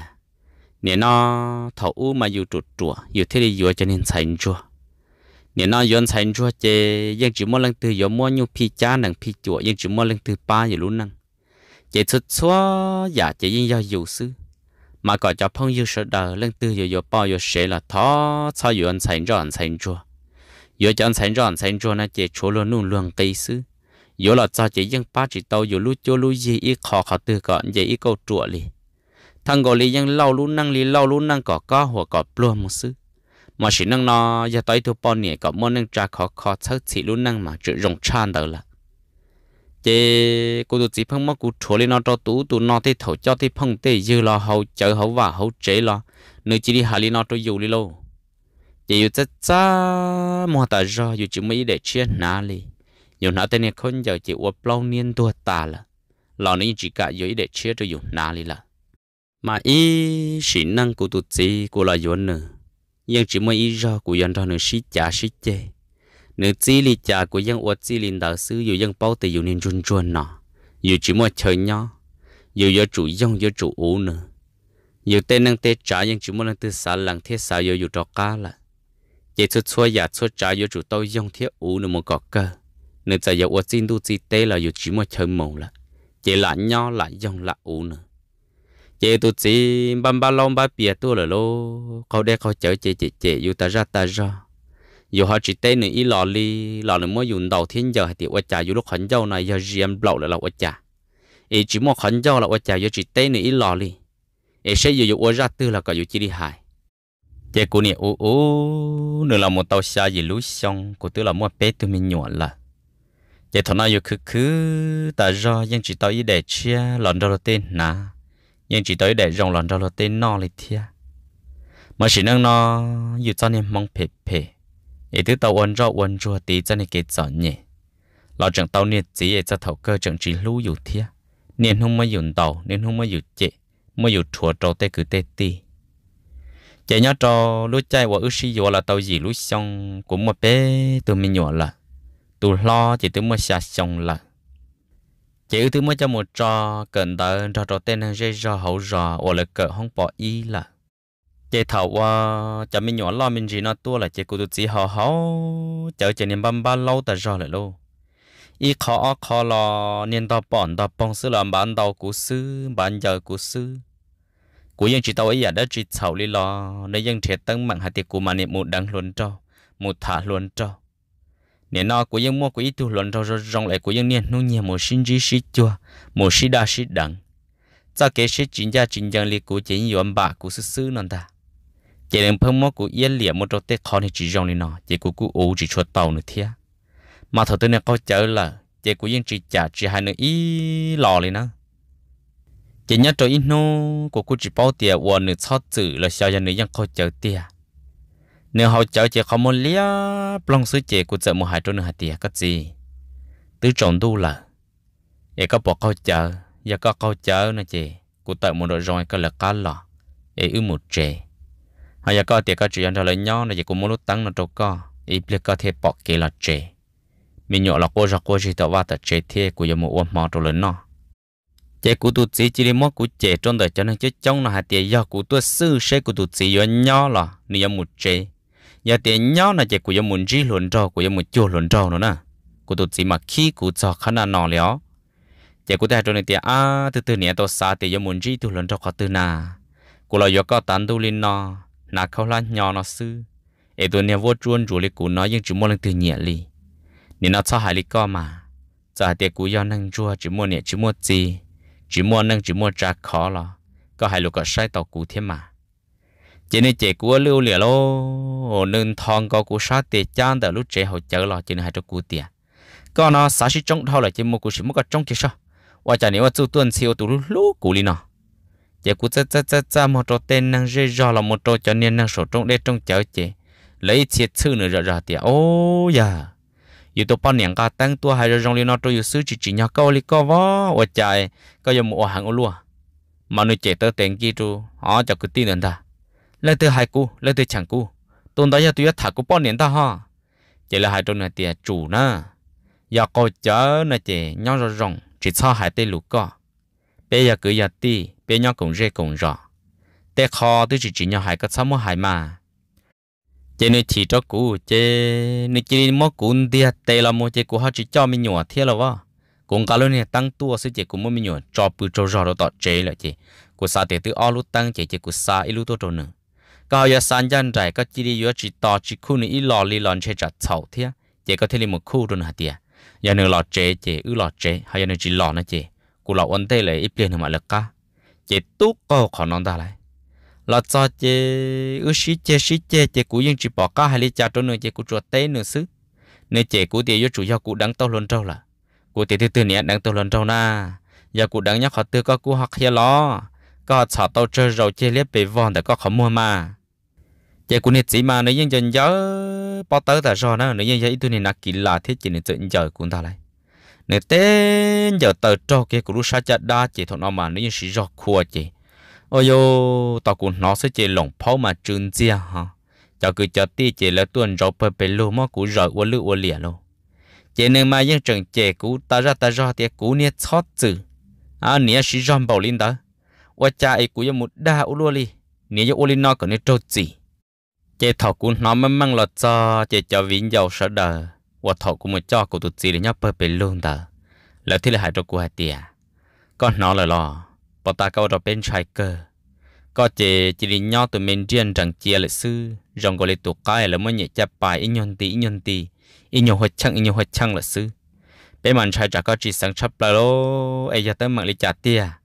nè nó thầu u mà yêu tụt chùa yêu thiết đi yêu cho nên sành chùa nè nó yon sành chùa chê nhưng chỉ mua lần từ yêu mua nhu pi cha năng pi chùa nhưng chỉ mua lần từ ba yêu lúc năng chị xuất xóa và chị yên do dù sư mà gọi cho phong yêu sợ đờ lên tư yêu yêu bao yêu sẽ là thó cho yêu anh thành rõ anh thành chua yêu cho anh thành rõ anh thành chua nó chỉ chúa luôn luôn luôn cây sư yêu là cho chị yên ba chị tàu yêu lưu cho lưu gì ý khó khó tư có gì ít câu chua li thằng gọi li yên lâu lúc năng li lâu lúc năng có có hoặc có plum một sư mà chỉ năng nó giờ tới thu bao nè có muốn năng trả khó khó thất chỉ lúc năng mà chữ rồng chan đó là chế cô tụt chỉ phong mất cô chỗ lên nó cho tú tụ nó thế thầu cho thế phong thế dư lo hậu chờ hậu và hậu chế lo nơi chỉ đi hà li nó cho dù li lô chế yêu chắc cha mua ta do dù chỉ mới để chia nà li yêu nà tên này không giờ chỉ uất lâu niên tua ta là lo nên chỉ cả yêu để chia cho dù nà li là mà ý sĩ năng cô tụt chỉ cô là yêu nữa nhưng chỉ mới ý do cô yên đó nữa sĩ trả sĩ chê nếu chỉ lì chả của dân uất chỉ lì đạo sư dù dân bao tử dù nên chuồn chuồn nọ dù chỉ mua chơi nhau dù do chủ dân do chủ ú nữa dù tên năng tê trả dân chỉ mua năng tư xã làng thế xã dù dù trò cá là chỉ xuất xua giả xuất trả dù chủ tao dân thiết ú nữa một cọ cơ nếu tại giờ uất xin tu chỉ tê là dù chỉ mua chơi mồ là chỉ là nhau là dân là ú nữa chị tụt chị băm ba lông ba bìa tôi là lô câu đây câu chở chị chị chị dù ta ra ta ra dù họ chỉ tên nữa ý lò li lò nữa mới dùng đầu thiên giờ thì quạt trà dù lúc khẩn dâu này giờ riêng bầu lại là quạt trà ý chỉ một khẩn dâu là quạt trà giờ chỉ tên nữa ý lò li ý sẽ dù dù ra tư là có dù chỉ đi hại chế cô nè ô ô nửa là một tàu xa gì lú xong cô tư là một bé tụi mình nhọn là chế thằng nào dù cứ cứ ta do nhưng chỉ tao ý để chia lòn ra tên nà nhưng chỉ tới để rong lòn ra tên nó lịch thia mà chỉ năng nó dù cho nên mong phê phê ý thứ tàu ôn rõ ôn rùa tí cho nên cái giỏ nhỉ lọ chẳng tàu nhiệt chỉ để cho thầu cơ chẳng chỉ lưu dù thia nên không mà dùng tàu nên không mà dùng chế, mà dùng chùa trâu tê cứ tê ti chế nhau trò lú chạy và ước sĩ dù là tàu gì lú xong cũng mà bé tụi mình nhỏ là tụi lo chỉ tụi mà xa xong là chỉ thứ mà cho một trò cận tàu trò trò tên hàng dây rò hậu rò hoặc là cỡ không bỏ ý là chế thầu qua chả mình nhỏ lo mình gì nó tua là chế cô tụt chỉ họ họ chờ chế niệm băm ba lâu ta rồi lại luôn ý khó khó lo niệm đạo bọn đạo bông sư làm bán tao cú sư bán giờ cú sư cú yên chỉ tao ấy giờ à, đã chỉ thầu đi lo nên dân thiệt tăng mạng hạt tiệt cú mà niệm một đăng luôn cho một thả luôn cho nên nó cú yên mua cú ít tu luôn cho rồi rong lại cú yên niệm nung nhiều một sinh chỉ sĩ chua một sĩ đa sĩ đẳng cho kế sĩ chính gia chính dân li cú chính yếm bà cú sư sư ta chỉ nên phong mô của yên liệt một trâu tê khó thì chỉ dòng đi nọ chỉ của cụ ủ chỉ cho tàu nữa thia mà thầu tôi này có chờ là chỉ của yên chỉ trả chỉ hai nữa ý lò lên nữa chỉ nhớ trâu ít nô của cụ chỉ bao tiền uo nữa cho chữ là sao giờ có chờ tiền nếu họ chờ chỉ không muốn lia plong sứ chỉ của chợ mua hai trâu nữa hai tiền cái gì tứ trọng đủ là vậy có bỏ câu chờ, giờ có câu chờ nữa chị của tự một đội rồi có là cá lò vậy ư một trẻ hay là có tiệc có chuyện cho lấy nhau là chỉ cũng muốn lúc tăng nó trâu co ít biết có thể bỏ kia là chế mình nhỏ là cô ra cô chỉ tao vào tao chế thế của giờ một uống mò trâu lớn nó chế của tụt sĩ chỉ đi mua của chế trong đời cho nên chứ trong là hai tiền do của tôi sư sẽ của tụt sĩ do nhỏ là nên do một chế giờ tiền nhau là chế của do một chỉ luận trâu của do một chua luận trâu nữa nè của tụt sĩ mà khi của cho khả năng nọ léo chế của ta trong này tiền à từ từ nè tôi xa tiền do một chỉ tôi luận trâu khó từ nà của là do có tán tu linh nọ nà khâu lan nhỏ nó sư ê tụi nhà vô chuôn rủ lì cú nó nhưng chỉ mua lần từ nhẹ lì nên nó cho hại lì co mà giờ tiệc cú do năng chua chỉ mua nhẹ chỉ mua gì chỉ mua năng chỉ mua trà khó lo có hại lục có sai tàu cú thế mà chỉ nên chỉ cú lưu lìa lô nên thon co cú sát tiệc chan từ lúc trẻ hậu chở lo chỉ nên hai cho cú tiệc có nó sáu xí trống thôi là chỉ mua cú chỉ mua cái trống chỉ sao và chả nếu mà chú tuần siêu tụi lúc cú lì nào chị cũng cha cha cha cha một trò tên năng dễ dò là một trò cho nên năng sổ trong đế trong chợ chị lấy chiếc sư nữa rõ rõ tiệt ô ya dù tôi bao nhiêu cả tăng tua hai rồi rong liên nó tôi yêu sư chỉ chỉ nhau câu li câu vó ở chạy câu giờ mua hàng ở luôn mà nuôi trẻ tới tiền kia chú họ cho cứ tin nữa ta lấy từ hai cu lấy từ chẳng cu tôi đó giờ tôi thả cu bao nhiêu ta ha chỉ là hai trâu này tiệt chủ na, giờ câu chớ này chị nhau rồi rong chỉ cho hai tên lục co bây giờ cứ giờ ti bé nhỏ cũng rê cũng rõ té kho tôi chỉ chỉ nhỏ hai cái sáu mươi hai mà chế nơi chỉ cho cũ chế nơi chỉ mua cũ đi tê là mua chế cũ họ chỉ cho mình nhỏ thế là vợ cũng cả luôn này tăng tua sẽ chế cũng mua mình nhỏ cho bự cho rõ đó tọt chế là chế cũ sa tế tự ao lúc tăng chế chế cũ sa ít lúc tôi trộn nữa cao giờ san dân trái các chỉ đi vừa chỉ to chỉ khu này ít lò li lòn chế chặt sầu thế chế có thể là một khu rồi hả tiệt giờ nữa lò chế chế ư lò chế hay giờ nữa chỉ lò nữa chế cũ lò ổn tê lại ít tiền mà lực cả chế tú câu khó nón ta lại là cho chế ước sĩ chế sĩ chế chế cú yên chỉ bỏ cả hai lý cha trốn nữa chế cú chuột té nữa xứ nơi chế cú tiền yếu chủ do cú đắng tao luôn trâu là cú tiền thứ tư nè đắng tao luôn trâu na giờ cú đắng nhắc họ tư có cú học kia lo có sợ tao chơi rồi chế liếc bị vòn để có khó mua mà chế cú nè chỉ mà nơi yên dần nhớ bỏ tới ta rồi nó nó yên dần ít tu nè nạc kỳ lạ thế chỉ nè tự giờ cú ta lại nên tên giờ tờ cho cái của sa chặt đa chỉ thằng nó mà nó như sĩ rọ khua chỉ ôi yo tao cũng nó sẽ chỉ lỏng phao mà trơn chia ha cho cứ cho ti chỉ là tuần rọ bờ bề lô mà cú rọ uo lư uo lìa luôn, chỉ nên mà những trận chỉ cú ta ra ta ra thì cú nia chót chữ à nia sĩ rọ bảo linh đó và cha ấy cú một đa u lô đi, nia yo uo li nó còn nia trâu chỉ chỉ thọ cú nó mang mang lọt cho chỉ cho vĩnh giàu sợ đời 我头古么叫古都只哩要不被弄的，了天了还着古还点，ก็นอน了咯，不打搞着变帅哥，ก็只只哩要ตัว面见长接了事，让个哩ตัว该了么也จะ摆一年地一年地，一年会抢一年会抢了事，被满帅จากก็只想出来咯，哎呀，等忙哩家点，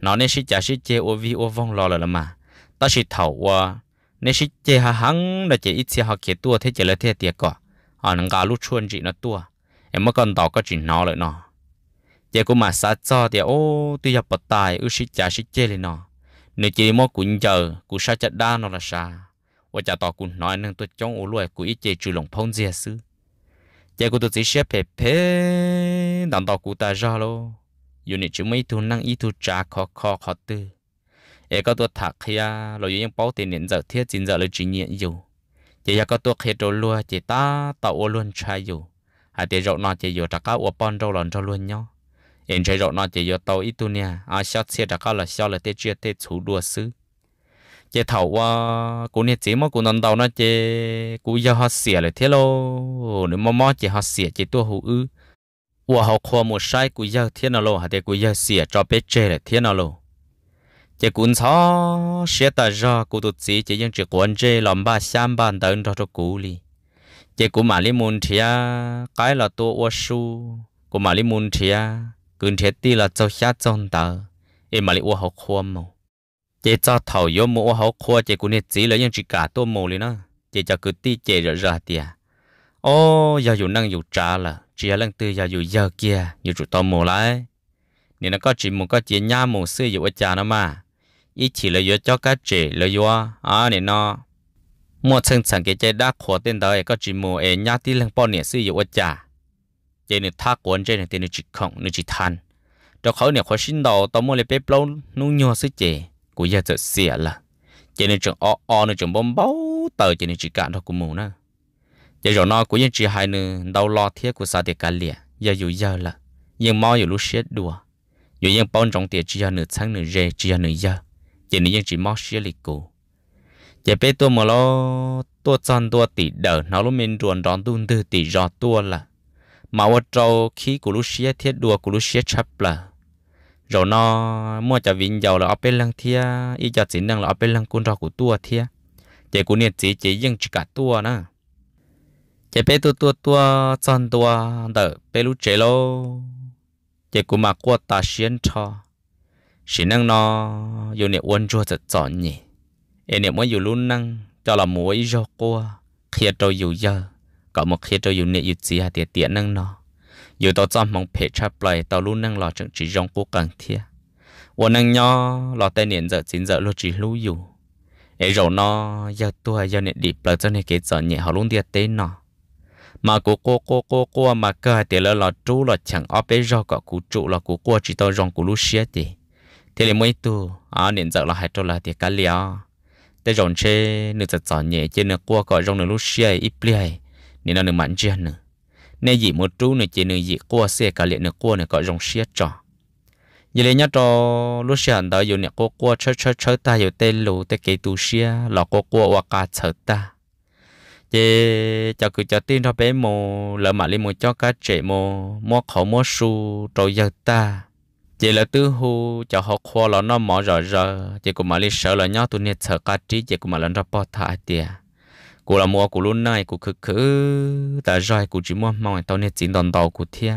那那是家是接我 V 我忘了了嘛，但是头我那是接下行了，这一次好给多，他接了他点个。họ nâng gà lúc chuôn chị nó tua em mới còn tỏ có chị nó lại nó giờ cũng mà xa cho thì ô tuy giờ bật tài ư sĩ cha sĩ chê lên nó nếu chỉ mua cũng chờ cũng sao chặt đa nó là xa và cha tỏ cũng nói nâng tôi trong ô lùi cũng ít chê trừ lòng phong dìa sư giờ cũng tôi chỉ xếp phê phê đàn tỏ cũng ta ra lô dù nị chú mấy thu năng ý thu trả khó khó khó tư ấy có tôi thạc lo rồi những bao tiền nhận giờ thiết chính giờ lấy trình nhận dù chỉ có tôi khi trâu lúa chỉ ta tạo luôn trai dù à thì rậu nó chỉ dù chắc cá uo pon rau lòn rau luôn nhau hiện chơi rậu nó chỉ dù tàu ít tu nha à sao xe chắc cá là sao là tê chưa tê chủ đua sư chỉ thầu qua cũng như chỉ mà cũng nằm đầu nó chỉ cũng do họ xỉa rồi thế lô nếu mà mò chỉ họ xỉa chỉ tu hữu ư uo họ khoa một sai cũng do thế nào lô hà thì cũng do xỉa cho biết chơi rồi thế nào lô chỉ cũng khó sẽ ta ra cụ tụt gì chỉ những chỉ quan chế làm ba xem ban đơn đó cho cụ li chỉ cũng mà li muốn à cái là tôi ước số cũng mà li muốn à cứ thế đi là cho xa trong tờ em mà li ước học khoa mồ chỉ cho thầu yo mồ ô học khoa chỉ cũng nên chỉ là những chỉ cả tôi mồ li nó chỉ cho cứ ti chỉ ra đi à ô giờ dù năng dù trả là chỉ là lần tư giờ dù giờ kia như chủ tao mồ lại nên nó có chỉ một có chỉ nhá mồ xưa dù ở cha nó mà 一起了有叫个姐了有啊啊你呢？莫趁趁个姐打火点到一个节目哎，伢啲人半年是有家，这你他管这你这你只空你只贪，到后你或心到到莫里被包弄尿是姐，估计就死了。这你种哦哦你种 bomb 到这你只干到古木呢，这种呢估计只还呢到老天古啥的干咧，也有要了，也冇有路些多，有人帮中点只要你撑你热只要你要。chỉ nên chỉ mò xí lịch cũ, chỉ biết tôi mà lo tôi chọn tôi tỷ đỡ nó lúc mình ruồn đón tuôn từ tỷ do tôi là mà ở trâu khí của lúc xí thiết đua, của lúc xí chấp là rồi nó mua cho vinh giàu là ở bên lăng thia ý cho chỉ năng là ở bên lăng côn rò của tôi thia chỉ của niệm chỉ chỉ riêng chỉ cả tôi nữa chỉ biết tôi tôi tôi chọn tôi đỡ bé lúc chế lo chỉ của mà qua ta xuyên cho chỉ năng nó dù niệm uốn chua thật chọn nhỉ em niệm mới dù luôn năng cho là múa ý do cô khi tôi dù giờ có một khiết tôi dù niệm dù gì hà tiệt tiện năng nó dù tôi chọn mong phải cha lại tao luôn năng lo chẳng chỉ rong cô cần thiết uốn năng nho lo tay niệm giờ chín giờ lo chỉ lưu dù ấy rồi nó giờ tôi giờ niệm điệp là cho nên cái chọn nhỉ họ luôn tiệt tên nó mà cô cô cô cô mà cơ thì là lo chú là chẳng óp ấy do cả cụ trụ là cụ cô chỉ tôi rong cụ lu xia thì thế là mỗi tu à nên giờ là hai trâu là thì cá lia thế rồi chê nửa giờ chọn nhẹ trên nửa qua gọi rồng nửa lúc xe ít lia nên là nửa mặn chia nửa nên gì một trú nửa chỉ nửa gì qua xe cá liền nửa qua nửa gọi rồng xe trò giờ lấy nhát trò lúc xe anh ta dùng nửa qua qua chơi chơi chơi ta dùng tên lù tên kỳ tu xe là qua qua qua cá chơi ta chế cho cứ cho tin cho bé mồ lỡ mà lên mồ cho cá trẻ mồ mua khẩu mua su trâu giờ ta chỉ là tư hu cho họ khoa là nó mỏ rõ rờ chỉ cũng mà lý sợ là nhau tôi nhiệt sợ cá trí chỉ cũng mà lần ra bỏ thả tiề à. cô là mua cụ luôn này cụ khứ khứ ta rồi cụ chỉ mua mong tao nhiệt chín đòn đầu cụ thia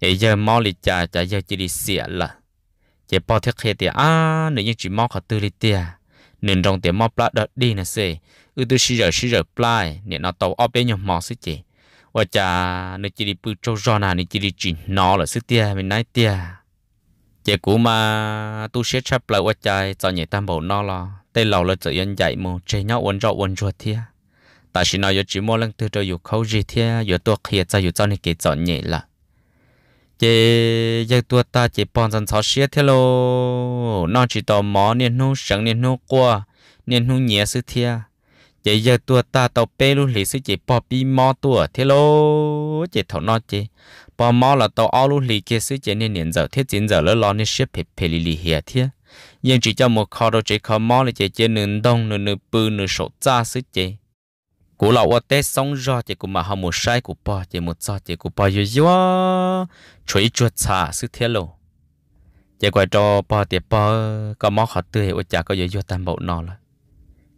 ấy giờ mỏ lý trả trả giờ chỉ đi xỉa là chỉ bỏ thiết khi tiề à nếu như chỉ mỏ khát tư lý tiề nên trong tiề mau plát đợt đi nè xì ư tư xí giờ xí giờ nên nó tàu ốp bên nhau mỏ xí chỉ và chả nếu chỉ đi bự châu rò nà nếu chỉ đi chỉ nó là xí tiề mình nói tiề chị cú mà tu sẽ chấp lại qua trái cho nhị tam bảo nó lo tê lầu là tự yên dạy mù chế nhau uốn rau uốn ruột thia ta chỉ nói cho chỉ mua lăng từ cho dù khâu gì thia dù tua khía cho dù cho nên kỹ chọn nhị là chế giờ tua ta chỉ bòn dân sáu xía thế lo, nó chỉ tò mò nên nu sáng nên nu qua nên nu nhẹ sư thia chế giờ tua ta tàu pê lu lì sư chỉ bỏ bi mò tua thế lo, chế thầu nó chế bỏ mò là tàu áo lúc lì kia sứ chế nên nhận giờ thiết chiến giờ lỡ lo nên xếp phê phê lì lì hiệp thiết nhưng chỉ cho một kho đồ chế kho mò là chế chế nướng đông nướng nướng bự nướng sổ ra sứ chế cú lão ở tết xong rồi chế cú mà họ một sai cú bỏ chế một do chế cú bỏ yếu yếu chuối chuột xả sứ thiết lộ chế quay cho bỏ chế bỏ có mò họ tươi ở chả có yếu yếu tam bộ nọ là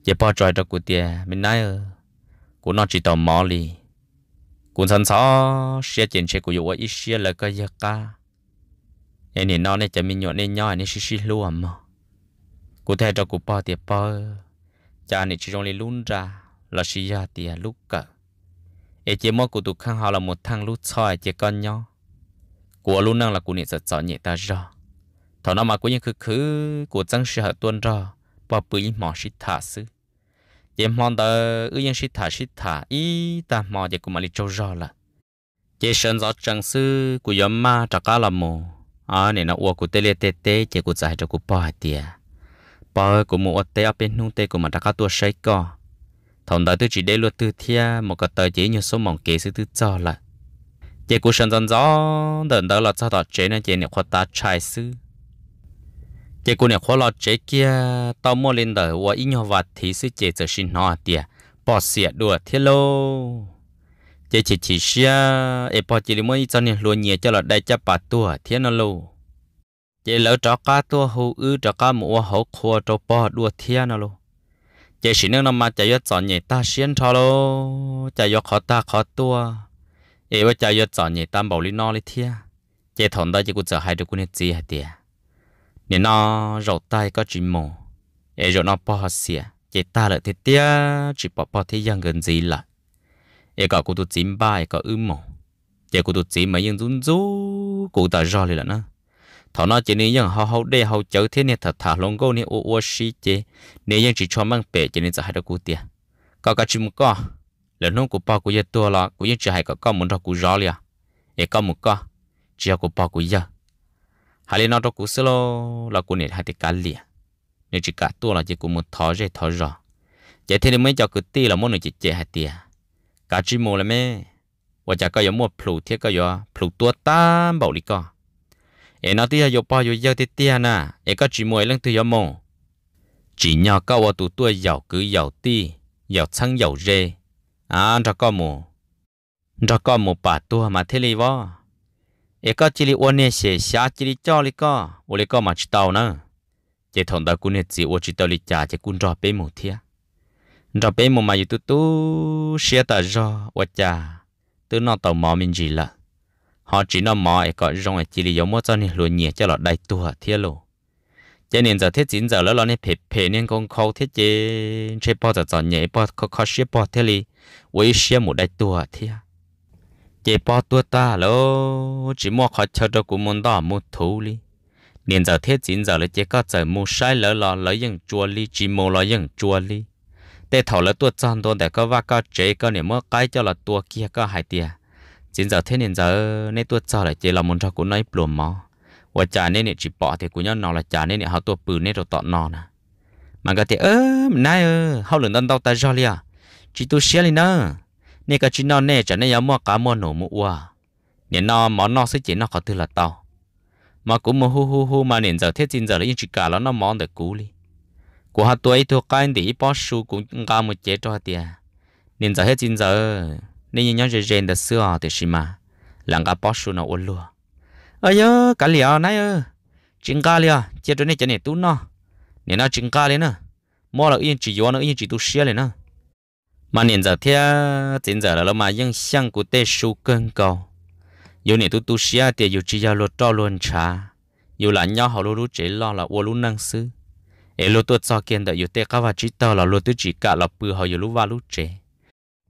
chế bỏ trời cho cú tiền mình nói cú nó chỉ tàu mò lì cũng sẵn só xe chuyện xe của dù ấy xe là cái gì cả nên nên nó nên chỉ mình nhọn nên nhỏ nên xí xí luôn mà cụ thể cho cụ bỏ tiền bỏ cha nên chỉ trong lấy luôn ra là xí ra tiền lúc cả ấy chỉ mỗi cụ tụ khang hào là một thằng lúc soi chỉ con nhỏ của luôn năng là cụ nên sợ nhẹ ta ra thằng nào mà của những khứ khứ của tăng sư hợp tuân ra bỏ bưởi mỏ xí thả sư chỉ mong tờ ư yên sĩ thả sĩ thả ý ta mò chỉ cũng mà đi trâu rõ là chỉ sơn gió trăng sư của yếm ma trả cá làm mồ à nên nó uo của tê lê tê tê chỉ của giải cho của bò tiề bò của mù tê ở bên nung tê của mà trả cá tua sấy co thằng đại tôi chỉ để luật tư thia một cái tờ chỉ như số mỏng kế sư tư cho là chỉ của sơn gió đợt đó là sao đó chế nên chỉ niệm khoa ta trai sư chị cô này khó lo chế kia tao mua lên đời và ít nhau và thì sẽ chế cho xin nó à tiệt bỏ xịa đùa thế lô chế chỉ chỉ xia e bỏ chỉ đi mới cho nên luôn nhẹ cho là đây cho bà tua thế nó lô chế lỡ cho cá tua hú ư cho cá mua à hậu khua cho bỏ đùa thế nó lô chế xin nó mà chạy yết chọn nhẹ ta xiên cho lô chạy yết khó ta khó tua e với chạy yết chọn nhẹ ta bảo lý nó lý thế chế thằng đó chỉ cũng chờ hai đứa cũng này gì hết tiệt nhà nó rầu tay có chỉ mồ để rồi nó bỏ xỉa chỉ ta lại thế tia chỉ bỏ bỏ thế gian gần gì là để có cụ tụt chim ba để có ư mồ để cụ tụt chim mấy những run rú cụ ta rò lại là nó thọ nó chỉ nên những hậu hậu để hậu chớ thế nên thật thả lông gô nên ô ô xí chế nên những chỉ cho mang bể chỉ nên giờ hai đứa cụ tia có cả chim có lần hôm cụ bỏ cụ giờ tua là cụ những chỉ hai có có muốn đâu cụ rò liền để có một có chỉ có cụ bỏ cụ giờ hà lên nó cho cú sơ lo là cú nè hai thì cá lìa nếu chỉ cá tua là chỉ cú một thò dây thò rò chạy thế mới cho cú tì là muốn nửa chỉ chạy hai tìa cá chỉ mồ là mẹ và chả có yếu một plu thiết có yếu plu tua tam bảo lý co em nói tìa yếu bao yếu yếu tìa tìa nà em có chỉ mồ lưng tìa yếu mồ chỉ nhỏ cao vào tụ tua yếu cứ yếu tì yếu xăng yếu dê à cho có mồ cho có mồ bà tua mà thế li vó 也个这里我呢写下这里教哩个，我哩个嘛知道呢。这同到姑娘子我知道哩家这工作白木天，做白木嘛有嘟嘟写的热我家都拿到毛名字了，họ chỉ nó mò cái gọi rong cái chỉ giống mỗi cho nên luôn nhẹ cho lọt đại tua thiết lộ cho nên giờ thế chín giờ lỡ lỡ nên phê phê con khâu thế chế chế bao giờ giờ nhẹ bao khó khó xếp bao thế lý với xếp đại tua thiết chế bỏ tua ta lô chỉ mua khỏi chờ cho của môn đó mua thú li nên giờ thế chính giờ là chế có giờ mua sai lỡ lò lỡ những chua li chỉ mua lỡ những chua li để thầu lỡ tua chân tôi để có vác có chế có niệm mua cái cho là tua kia có hai tia chính giờ thế nên giờ nên tua cho là chế là môn cho của nói plum mò và trả nên chỉ bỏ thì của nhau nào là trả nên họ tua bự nên rồi tọt nọ nè mà cái thế ơ nay ơ họ lần đau ta cho li chỉ tu xé li nữa nè cái chuyện nó nè chả nên yếu mua cá mua nổ mua ua nên nó món nó sẽ chỉ nó có từ là tao mà cũng mua hu hu hu mà nè giờ thiết chín giờ là yên chỉ cả nó nó món được cú đi của hạt tuổi thuộc cái thì bỏ su cũng cả một chế cho tiền nên giờ hết chín giờ nên như nhau dễ dàng được xưa thì xí mà làng cả bỏ su nó uốn lùa ơi ơ cái liều này ơi, chính cái liều chế chỗ nên chế nên tu nó nên nó chính cái lên nữa mua là yên chỉ yếu nó yên chỉ tu xia lên nữa mà niệm giờ thế chính giờ là lo mà dân sang của tê su cơn cầu dù niệm tu tu xia thì dù chỉ giao lo cho luôn trả dù là nhau họ luôn chế lo là vô luôn năng sư ấy lo tu cho kiên được, dù tê các vật chỉ tao là lo tu chỉ cả là bự họ dù lúc vào lúc chế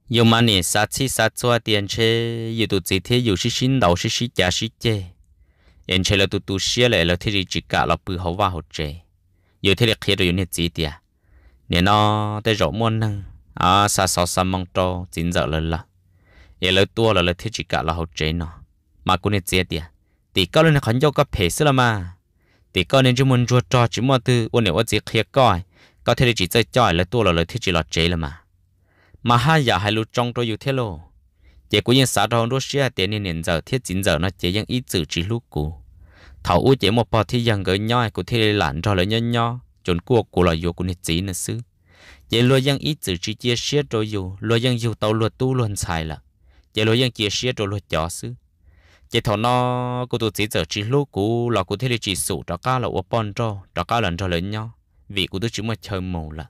dù mà niệm sát chi sát cho tiền chế dù tu chỉ thế dù xí xin đầu xí xí giả xí chế yên chế là tu tu xia lại là thế chỉ cả là bự họ vào họ chế dù thế là khi rồi này, chỉ tiền niệm nó tê rõ muôn năng à sa so sa mong to chín giờ lên là giờ lời tua là lời thiết chỉ cả là học chế nó mà cũng nên chết đi tỷ cao lên khẩn dâu có phê xí là mà tỷ cao nên cho muốn chua trò chỉ mua từ ôn nếu chỉ khía coi có thể chỉ chơi chơi lời tua là lời thiết chỉ là chế là mà mà hai giờ dạ hai lúc trong tôi yêu thế lô chỉ cũng những xã đoàn Russia tiền nên hiện giờ thiết chín giờ nó chỉ những ít chữ chỉ lúc cũ thảo u chỉ một bò thì dần gỡ nhoi của thì làm cho lời nhoi nhoi chốn cua của lời vô của nít chỉ là xứ chỉ lo rằng ít chữ chỉ chia sẻ rồi dù lo rằng dù tàu lo tu luôn xài là chỉ lo rằng chia sẻ rồi lo chó sư chỉ thọ nó cô tụ chỉ giờ chỉ lúc cũ là cô thấy là chỉ sủ đó cá là ô bon cho đó cá lần cho lớn nhau vì cô tôi chỉ mới chơi mù là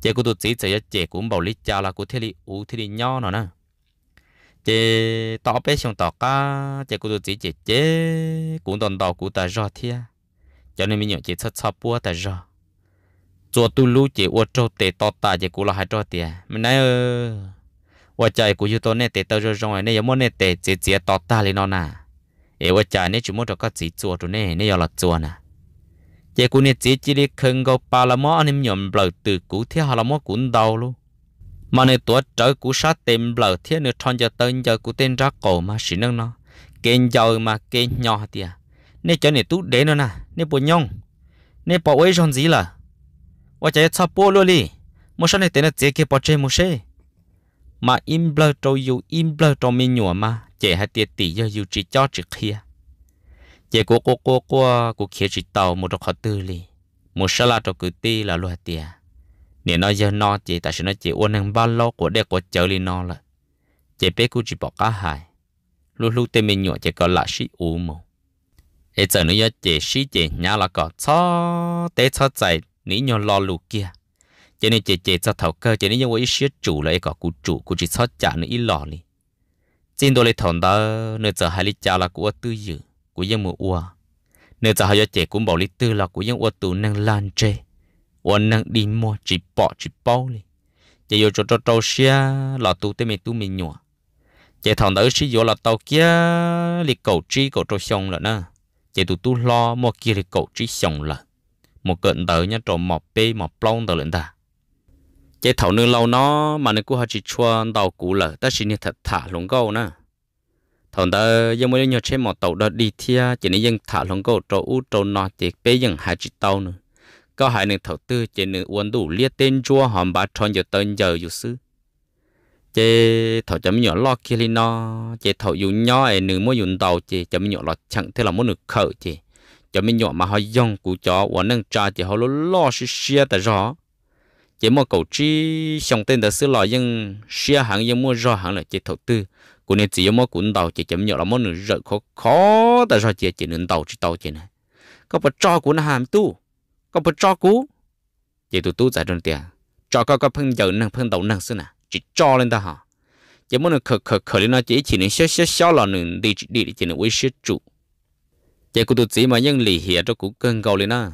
chỉ cô tụ chỉ giờ chỉ cũng bảo lý cha là cô thấy là u thấy là nhau nó nè chị tỏ bé xong tỏ cá chị cô tụ chỉ chị chị cũng toàn tỏ cô ta rõ thia cho nên mình nhận chỉ thật sao bua ta rõ chùa tu lú chỉ ô trâu tệ to tà chỉ cú là hai trâu tệ mình nói ơ ô chạy cú yêu tôi nè tệ tao rồi rồi nè yếm nè tệ chỉ chỉ to tà lên nó nà ê ô chạy nè chúng mua cho các chỉ chùa tụi nè nè giờ là chùa nà chỉ cú nè chỉ chỉ đi khưng gấu bà là mò anh em nhầm bờ từ cú thế họ là mò cuốn đầu luôn mà nè tuổi trở cú sát tìm bờ thế nè tròn giờ tên giờ cú tên ra cổ mà xí nâng nó kén giờ mà kén nhỏ tìa nè cho nè tú để nó nà nè bồi nhông nè bộ ấy còn gì là ว่าจะชอบปัวลุลีมชันในเต็นเจ๊เก็บปอเจมุเชมาอิมเบลโตยูอิมเบลโตมีหนัวมาเจให้เตียตีเยอะอยู่จีจอจิเคียเจกัวกัวกัวกัวกูเคียจิเตาหมดขอตื้อลีมุชลาตกุตีลาลุเตียเนี่ยน้อยเยอะนอเจแต่ฉันน้อยเจอ้วนหนึ่งบ้านโลกว่าเด็กกว่าเจอลีนอละเจเป้กูจีบอกก้าหายลูลูเต็มมีหนัวเจก็ละชิอูมูเอเจอเนื้อเจชิเจญาละก็ช้อเตช้อใจ ní nhỏ lo lù kia cho nên chị chị cho thầu cơ cho nên những ý xíu chủ là lại có cụ chủ cụ chỉ sót chả nữa ít lò li xin tôi lấy thằng đó nơi giờ hai lý cha là của tư dự của dân mùa ua nơi giờ hai chị cũng bảo lý tư là của dân ua tù năng lan chê ua năng đi mua chỉ bỏ chỉ bao li chị vô cho cho trâu xia là tu tới mình tu mình nhỏ chị thằng đó sử dụng là tàu kia li cầu trí cầu trâu xong là na, chị tu tu lo mua kia li cầu trí xong là một cận tờ nhá trộm một bê một plong tờ lợn ta chế thảo nương lâu nó mà nó cũng hơi chỉ cho tàu cũ lở ta chỉ như thật thả lồng câu nè thằng ta giờ mới nhớ chế một tàu đó đi thia chỉ nên dân thả lồng câu trâu u trâu nọ chỉ bê dân hai chỉ tàu nữa có hai nương thầu tư chỉ nương uốn đủ liệt tên chua hòm bá tròn giờ tên giờ dù sư chế thầu chấm nhỏ lo kia lên nó chế thầu dùng nhỏ ấy nương mới dùng tàu chế chấm nhỏ lo chẳng thế là muốn được khởi chế cho mình nhỏ mà họ dùng cụ chó và nâng trả thì họ lo lo xí xia tại rõ chỉ mua cầu chi xong tên đã xứ lò nhưng xia hàng nhưng mua rõ hẳn là chỉ thầu tư cụ nên chỉ mua cụ đầu chỉ chấm nhỏ là món nửa rợ khó khó tại rõ chỉ chỉ nửa đầu chỉ tàu chỉ này có phải cho cụ nó hàm tu có phải cho cụ chỉ tụ tu giải đơn tiền cho có có phân giờ năng phân đầu năng xứ nè chỉ cho lên ta hả chỉ muốn khờ khờ khờ lên nó chỉ chỉ nên xé xé xé là nửa đi chỉ đi chỉ nửa với xé trụ chị cụ tụt chỉ mà những lì hiểu cho cụ cần gầu lên na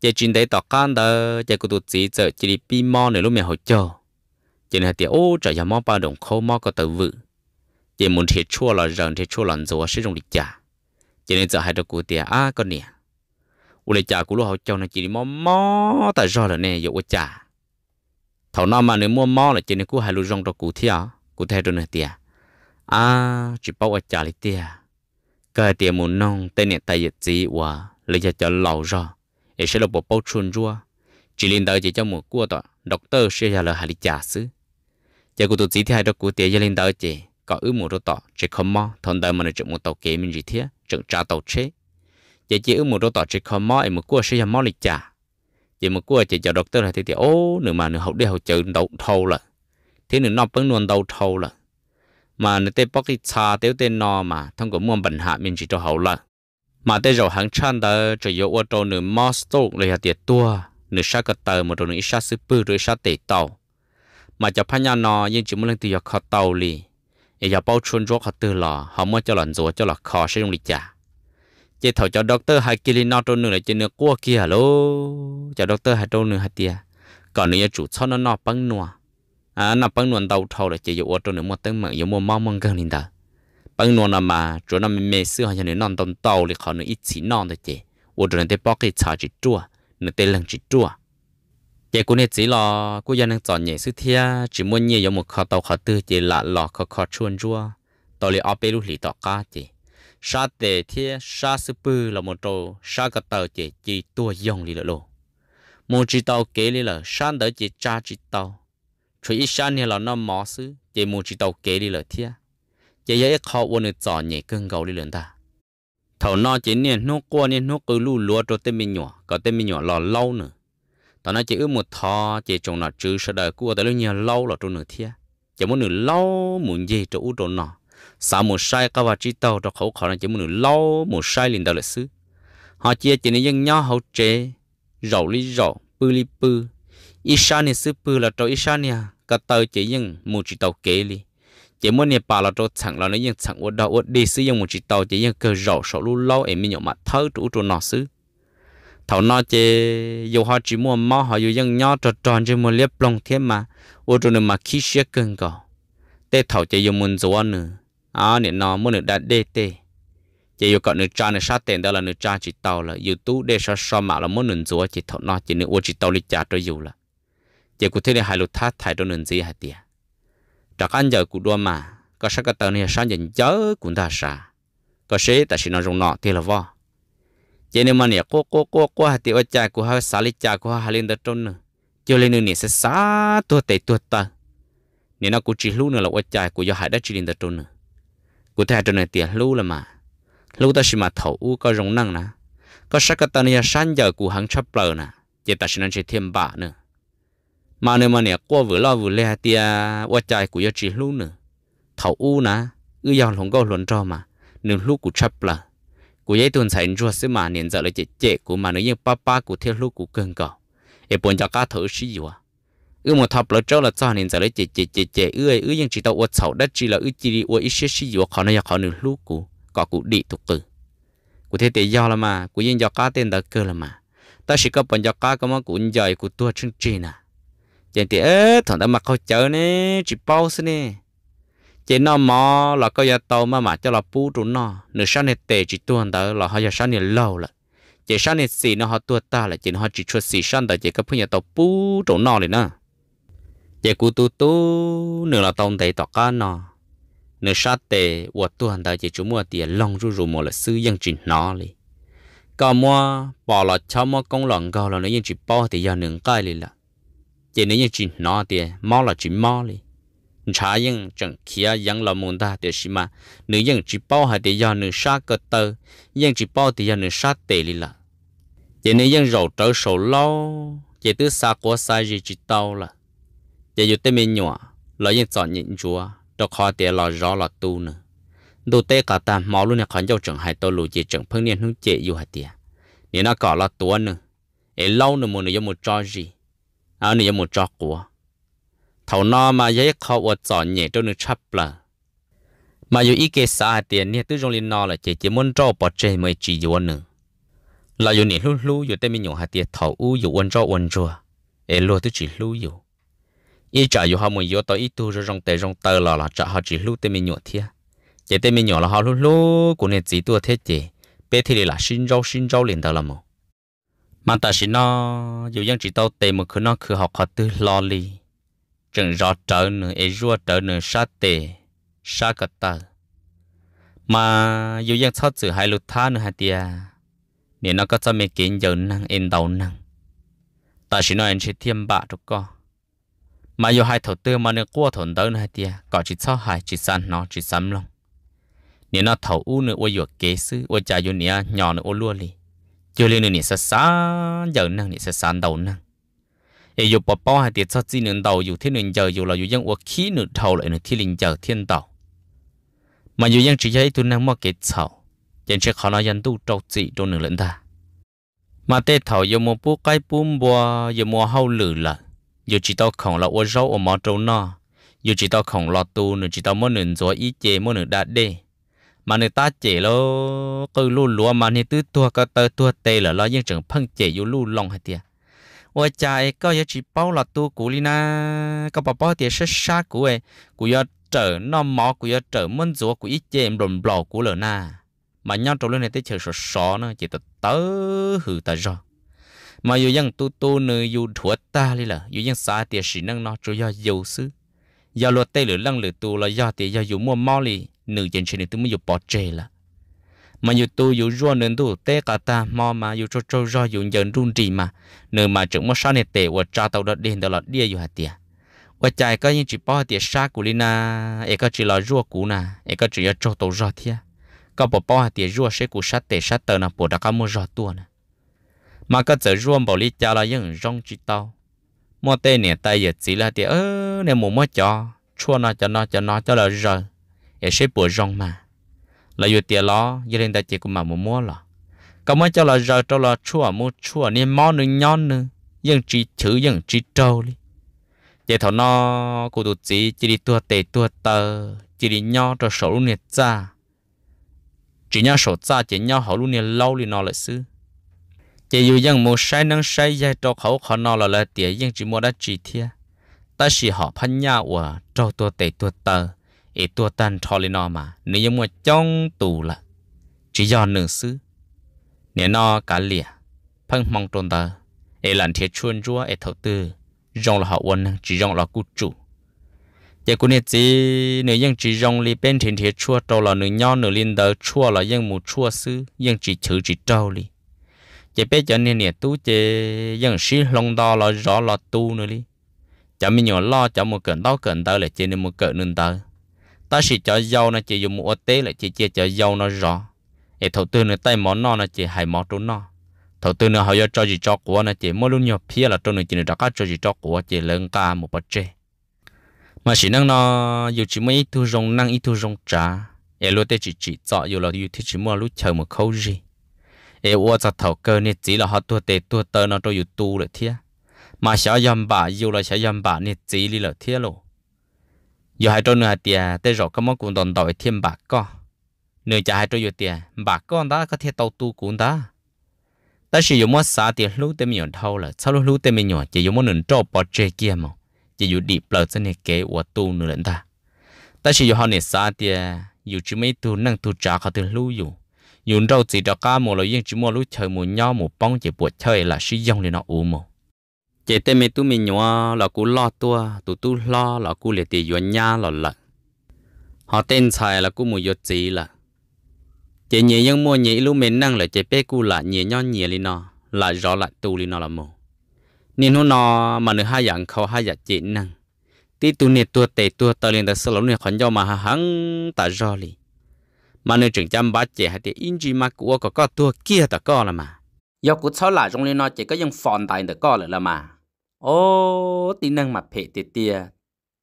chị chuyên đấy tọt can đó chị cụ tụt chỉ sợ chị đi pi mò này lúc mẹ hồi cho, chị này tiệt ô trở nhà mò ba đồng khâu mò có tự vự chị muốn thiệt chua là rần thiệt chua là do sử dụng lịch trả chị nên giờ hai đứa cụ tiệt à con nè u lịch trả của lúc hồi cho này chị đi mò mò tại do là nè giờ u chả, thầu năm mà nếu mua mò là chị nên cứ hai lú rong cho cụ thiệt cụ thay rồi này tiệt à chỉ bảo u chả lịch tiệt cái tiệm muốn nong tên này tài dịch gì và lấy cho cho lâu rồi để sẽ được bộ bao chun rua chỉ liên tới chỉ cho một cua đó doctor sẽ là lời hại trả sứ. giờ cụ tụt chỉ thì hai đó cụ tiền gia liên tới chỉ có ước một đôi tọ chỉ không mò thằng đời mình nó chụp một tàu kế mình gì thế chụp trả tàu chế giờ chỉ ước một đôi tọ chỉ không mò em một cua sẽ là mò lịch trả giờ một cua chỉ cho doctor là thế thì ô nửa mà nửa hậu đi hậu chữ đầu thâu là thế nửa nó vẫn luôn đầu thâu là mà nó tế bóc cái cha tiêu tên nó mà thông qua mua bệnh hạ mình chỉ cho hậu lợi mà tế rồi hàng chăn đó chỉ yếu ô tô nửa mosto lấy hạt tiệt tua nửa sát cơ tờ một đồ nửa sát sư bự rồi sa tệ tàu mà cho phan nhà nó nhưng chỉ muốn lên từ giờ khó tàu lì để giờ bao chôn rốt khó tư lò họ mới cho lần rùa cho là khó sẽ dùng lịch trả chỉ thầu cho doctor hai kili nó trôn nửa là trên nửa cua kia lô cho doctor hai trôn nửa hạt tiệt còn nửa chủ cho nó nó băng nua à nó bằng nuôn đầu thầu là chỉ dụ ở chỗ nữa một tiếng mà dụ mua mau mong gần lên đó bằng nuôn là mà chỗ nó mê xưa hay là non tông tàu thì họ nên ít chỉ non được chứ. ở chỗ này thì bóc cái chả chỉ chua nó tên lần chỉ chua chị cũng nên chỉ lo cô dân đang chọn nhẹ sự thia chỉ muốn nhẹ dụ một khó tàu khó tư chỉ là lo khó khó chuyên chua tàu thì ở bên lúc lì tỏ cá chị sa tệ thia sa sư bư là một trâu sa cái tàu chỉ chỉ tua dòng lì lợ lô một chỉ tàu kế lì lợ sa đỡ chỉ cha chỉ tàu chú ý sáng này là nó mỏ xứ chị muốn chỉ tàu kế đi lời thia chị ấy khó uốn được giỏ nhẹ cơn gầu đi lần ta thầu nó chỉ nè nó qua nè nó cứ lù lúa cho tên mình nhỏ có tên mình nhỏ lò lâu nữa tao nói chỉ ước một thò chị chồng nó chứ sợ đời cua tới lúc nhiều lâu là trong nữa thia chỉ muốn nửa lâu muốn gì cho u trộn nó sao một sai các bà chỉ tàu cho khẩu khẩu là chỉ muốn nửa lâu một sai liền đầu lịch sử họ chia chỉ nên dân nhau hậu chế rầu lý rầu pư li pư ít sao này sư pư là trâu ít sao này ก็เตาจียังมูจิตาเกลีเจมันเนี่ยป่าเราจะสั่งเราเนี่ยยังสั่งว่าดาวดีซื้อยังมูจิตาเจยังเกิดเราสรู้เราเอ็มมีอย่างมาเท่าตัวตัวนอซื้อเท่านอเจอยู่หาจีมัวมาหาอยู่ยังย่อจอดจอนจีมัวเลียบลงเทียมมาว่าตัวนึงมาขี้เชี่ยเกินก่อแต่เท่าเจยังมุนจัวเนื้ออ่าเนี่ยนอมันเนื้อดัดเดเต chỉ yêu cậu nữ cha nữ sát tiền đó là nữ cha chỉ tàu là yêu tú để sao sao mà là muốn nữ chúa chỉ thọ nó chỉ nữ ô chỉ tàu lịch trả cho yêu là chỉ cụ thể là hai lô thắt thải đôi nền gì hạt tiệt đặc ăn giờ cụ đua mà có sắc cái tàu này sáng giờ chớ cũng đã xa có sẽ ta xin nói rằng nó thì là vò chỉ nên mà nè cô cô cô cô hai tiệt cha của hai xả lý cha của hai lên đất trôn nữa cho lên nữa nè sẽ xả tuột tay tuột ta nè nó cụ chỉ lưu nữa là ôi cha của do hai đất chỉ linh đất trôn nữa cụ thể trôn này tiệt lưu là mà lưu ta xin mà thầu u có rong năng nè có sắc cái tàu này sáng giờ cụ hắn chấp lờ nè chỉ ta xin nói chỉ thêm bả nữa mà nếu mà nè qua vừa lo vừa le thì qua trái của chỉ lú nữa thầu u nà ư giàu lòng câu luận cho mà nếu lú của chấp là của giấy tuần sảnh rùa xí mà nên giờ là chết chết của mà nếu như papa của theo lú của cơn cỏ để bọn cho cá thở xí gì à ư một thập là cho là cho nên giờ là chết chết chết chết ư ư nhưng chỉ tao uất sầu đất chỉ là ư chỉ đi uất ít xí xí gì khó này khó nếu lú của có cụ đi tục cử của thế tự do là mà của dân do cá tên đã cơ là mà ta chỉ có bọn cho cá có mà cũng giỏi của tua chương trình à chẳng thì ế thằng ta mặc khó chở nè chỉ bao xin nè chỉ nó mò là có giờ tàu mà mà cho là pu trụ nó nửa sáng này tệ chỉ tuần đó là họ giờ sáng này lâu là chỉ sáng này xì nó họ tua ta là chỉ họ chỉ cho xì sáng đó chỉ có phu nhà tàu pu trụ nó liền nè chỉ cú tu tu nửa là tàu tệ tọt cá nó nửa sáng tệ vợ tuần đó chỉ chúng mua tiền long ru ru mua là sư dân chỉ nó liền còn mua bỏ là cho mua công lòng gạo là nó dân chỉ bao thì giờ nửa cái liền là chỉ nếu như chỉ nó thì mò là chỉ mò đi, chả yên chẳng kia yên là muốn ta để xí mà nếu yên chỉ bảo hay để do nữ sa cơ tơ yên chỉ bảo thì do nữ sa tệ đi là chỉ nếu yên rầu trở sầu lâu chỉ tứ xa quá xa gì chỉ tao là chỉ dù tên mình nhỏ là yên chọn nhịn chúa đâu khó thì lo rõ là tu nữa đồ tê cả ta mò luôn là khó nhau chẳng hay tao lùi chỉ chẳng phương niên hướng chế dù hạt tiền nếu nó có là tuấn nữa ấy lâu nữa muốn nữa một cho gì áo này một trọc của thầu nó mà giấy khó ở chọn nhẹ trong nước chấp mà dù ý kiến xa tiền nè tư trong chỉ chỉ muốn cho bỏ chơi mới chỉ dù nữa là dù nè lu lu dù tên mình nhổ hạt tiền thầu u dù quân cho quân chùa ế lu chỉ lu dù ý trả dù họ muốn vô tới ý rồi trong tề trong tờ là là trả họ chỉ lu tên mình nhổ thiệt chỉ tên mình nhổ là họ lu lu của nè chỉ tu thế chỉ bé thì là xin rau xin rau liền tờ là một mà ta chỉ nó dù dân chỉ tao tệ một khi nó cứ học họ từ lo li chẳng rõ trở nữa ấy rua trở nữa sa tệ sa cả ta mà dù dân sau sự hai lụt tha nữa hai tia nên nó có cho mấy kiến giờ năng em đầu năng ta chỉ nói anh sẽ thiêm bạ được co mà dù hai thầu tư mà nó qua thốn tới nữa hai tia có chỉ sau hai chỉ san nó chỉ sắm lòng nên nó thầu u nữa ôi vừa kế sư ôi cha dù nia nhỏ nữa ôi lua li chưa lên nị sa sa giờ năng nị sa sa đầu năng ấy dù bỏ bỏ hai tiệt sao chỉ nên đầu dù thiên nên giờ dù là dù vẫn uất khí nửa đầu lại nửa thiên linh giờ thiên đầu, mà dù vẫn chỉ thấy tu năng mò kết sầu chẳng sẽ khó nói dân tu trâu chỉ trâu nửa lẫn ta mà tê thầu dù mua bú cái bú bùa dù mua hậu lử là dù chỉ tao không là uất rau ở mò trâu nọ dù chỉ tao không là tu nửa chỉ tao muốn nửa gió ý chế muốn nửa đá đê mà người ta chỉ lô cứ lu lúa mà người tứ tua có tơ tua tê là lo những trường phân chỉ dù lu lòng hay tiệt ôi trời có giờ chỉ bao là tu cũ li na có bảo bao tiệt sát sát cũ ấy cũ giờ trở nó mỏ cũ giờ trở mơn rùa cũ ít chém đồn bò cũ lợn na mà nhau trâu lên này tới chờ sọ sọ nó chỉ tớ tớ hử tớ rồi mà dù dân tu tu nữ dù thuật ta đi là dù dân xa tiệt sĩ năng nó trâu do dầu sư do luật tê lửa lăng lửa tu là do tiệt do dù mua mò li nữ dân trên tôi mới dụ bỏ trề là mà dù tôi dù rùa nên tôi té cả ta mò mà dù cho cho rùa dù dần run rì mà nếu mà chúng mà sao này tệ và cha tàu đã đến đó là đi dù hạt tiền và chạy có những chỉ bỏ tiền xa của na ấy có chỉ là rùa cũ na ấy có chỉ là cho tàu rùa thia có bỏ bỏ hạt tiền rùa sẽ của sát tệ sát tờ nà bỏ đã có mua rùa tua na mà có giờ rùa bảo lý cha là những rong chỉ tàu mua tê nè tay giờ chỉ là tiền ơ này mua mua cho chua nó cho nó cho nó cho là rùa rong mà 也是不容嘛。là yêu tiền lo, gia lên ta chỉ cũng mà muốn mua lo. Còn mới cho là giờ cho là chua mua chua nên món nữa nhon nữa, nhưng chỉ chữ nhưng chỉ trâu đi. Vậy thằng nó cô tụt chỉ chỉ đi tua tề tua tờ, chỉ đi nhon cho sổ lũ nè cha. Chỉ nhon sổ cha chỉ nhon họ lũ nè lâu đi nó lại xứ. Chỉ yêu nhưng mua sai năng sai dây cho khẩu khó nó là là tiền nhưng chỉ mua đã chỉ thia. Ta chỉ họ phân nhau ở trâu tua tề tua tờ ít tua tan thò lên nó mà nếu như mua trong tù là chỉ do nửa xứ nếu nó cả lìa phân mong trôn tờ ít lần thiệt chuôn rúa ít thầu tư rong là họ quân chỉ rong là cụ chủ giờ cũng biết gì nếu như chỉ rong li bên thiệt thiệt chua trâu là nửa nhau nửa liên tờ chua là ยัง mù chua xứ ยัง chỉ chữ chỉ trâu li Giờ biết cho nên nè tu chỉ dân sĩ long đo là rõ là tu nữa đi chả mình nhỏ lo chả một cơn đau cơn đau là chỉ nên một cơn nương đau ta chỉ cho dầu nó chỉ dùng mua tế lại chỉ chia cho dầu nó rõ để thầu tư nữa tay món nó nó chỉ hay món trốn nó thầu tư nữa họ cho gì cho của nó chỉ mỗi lúc nhiều phía là trốn nữa chỉ được các cho gì cho của chỉ lớn ca một bậc chê mà chỉ năng nó dù chỉ mấy thu rong năng ít thu rong trà để lúc tế chỉ chỉ chọn dù là dù thì chỉ mua lúc chờ một khâu gì để uo cho thầu cơ nên chỉ là họ tua tê tua tơ nó cho dù tu lại thiệt mà sẽ dầm bả dù là sẽ dầm bả nên chỉ là thiệt rồi giờ hai trâu nữa tiề à, tới rồi có món cũng đòn đòi thêm bạc co nửa chả hai trâu giờ tiề bạc co đó có thể tàu tu cũng đó ta sử dụng món xả tiền lú tới mình thâu là sau lúc lú tới mình nhỏ chỉ dùng món nửa trâu bỏ chê kia mà chỉ dùng điệp lợt trên này kế của tu nửa lần ta ta sử dụng họ nửa xả tiền, à, dù chỉ mấy tu năng tu trả họ từ lú dù dùng rau chỉ cho cá mồ là riêng chỉ mua lú chơi mồi nhau mù bông chỉ buộc chơi là sử dụng để nó u mồ chế tên mẹ tụi mình nhỏ là cú lo tua tụi tu lo là cú liệt tiền yuan nha là lợ họ tên xài là cú mua yuan gì là chế nhẹ nhưng mua nhẹ lưu mình năng là chế bé cú là nhẹ nhon nhẹ li nó là rõ là tu li nó là mồ nên hôm nọ mà nửa hai dạng khâu hai dạng chế năng tí tu nè tu tệ tu, tao liền ta sờ lỗ nè khẩn cho mà hắn ta rõ li mà nửa chừng chăm bát chế hay thì inji mà cú có có tu kia ta có là mà yo cú sáu là trong li nó chỉ có dùng phòn tài được có là mà ô tí năng mà phê tê tê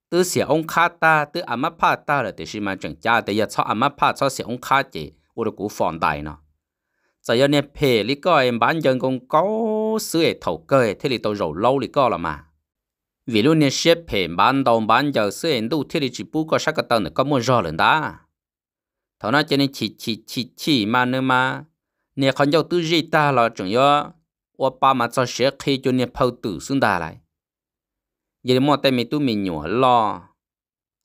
tứ xỉa ông khá ta tứ à ám phá ta là tê xí mà chẳng cha tê ya cho à ám phá cho xỉa ông khá chê ô đồ cú phòng đại nó giờ giờ nè phê lý có em bán dân công có sứ ế thầu cơ thế lý tao rầu lâu lý có là mà vì luôn nè xếp phê bán đồng bán dân sứ ế đủ thế lý chỉ bú có sắc cái tao nữa có mua rõ lần đó thằng nó cho nên chỉ chỉ chỉ chỉ mà nữa mà nè còn giàu tư gì ta là chẳng yếu 我爸妈早些开就你跑读书打来，也莫带没都没鸟咯，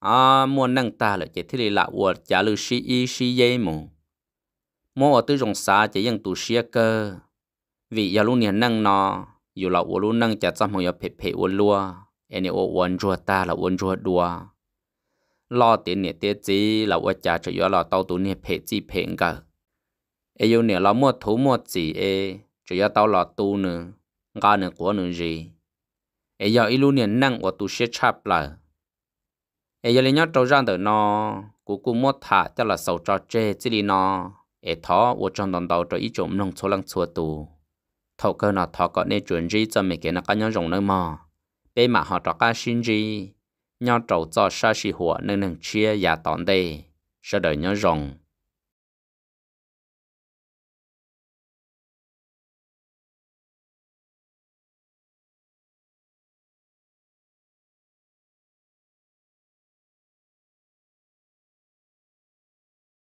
啊莫能打了，也听你啦，我家里是一是也么，莫我都用啥就用读些个，vì giờ lúc này năng nó, dù là 我 lúc năng chả chăm hồi phê phê 我 luôn, anh ấy 我 vẫn chưa ta là vẫn chưa đua, lo tiền này tiền gì là 我家只要 là tao tụi này phê gì phê cả, ai yêu này là mua thú mua gì chỉ cho tao lo tu nữa ngã nữa của nữa gì ấy giờ ít luôn nền năng của tu sẽ chắp lại ấy giờ lấy nhát trâu ra từ nó cú cú mót thả cho là sầu trò chê chỉ đi nó ấy thọ vô trong đòn đầu cho ít trộm nông số lăng xua tu thầu cơ nó thọ có nên chuẩn gì cho mình cái nó có nhau rồng nữa mà bé mà họ trò cái xin gì nhau trâu cho sa xì hùa nên nâng chia và tòn đây sau đời nhau rồng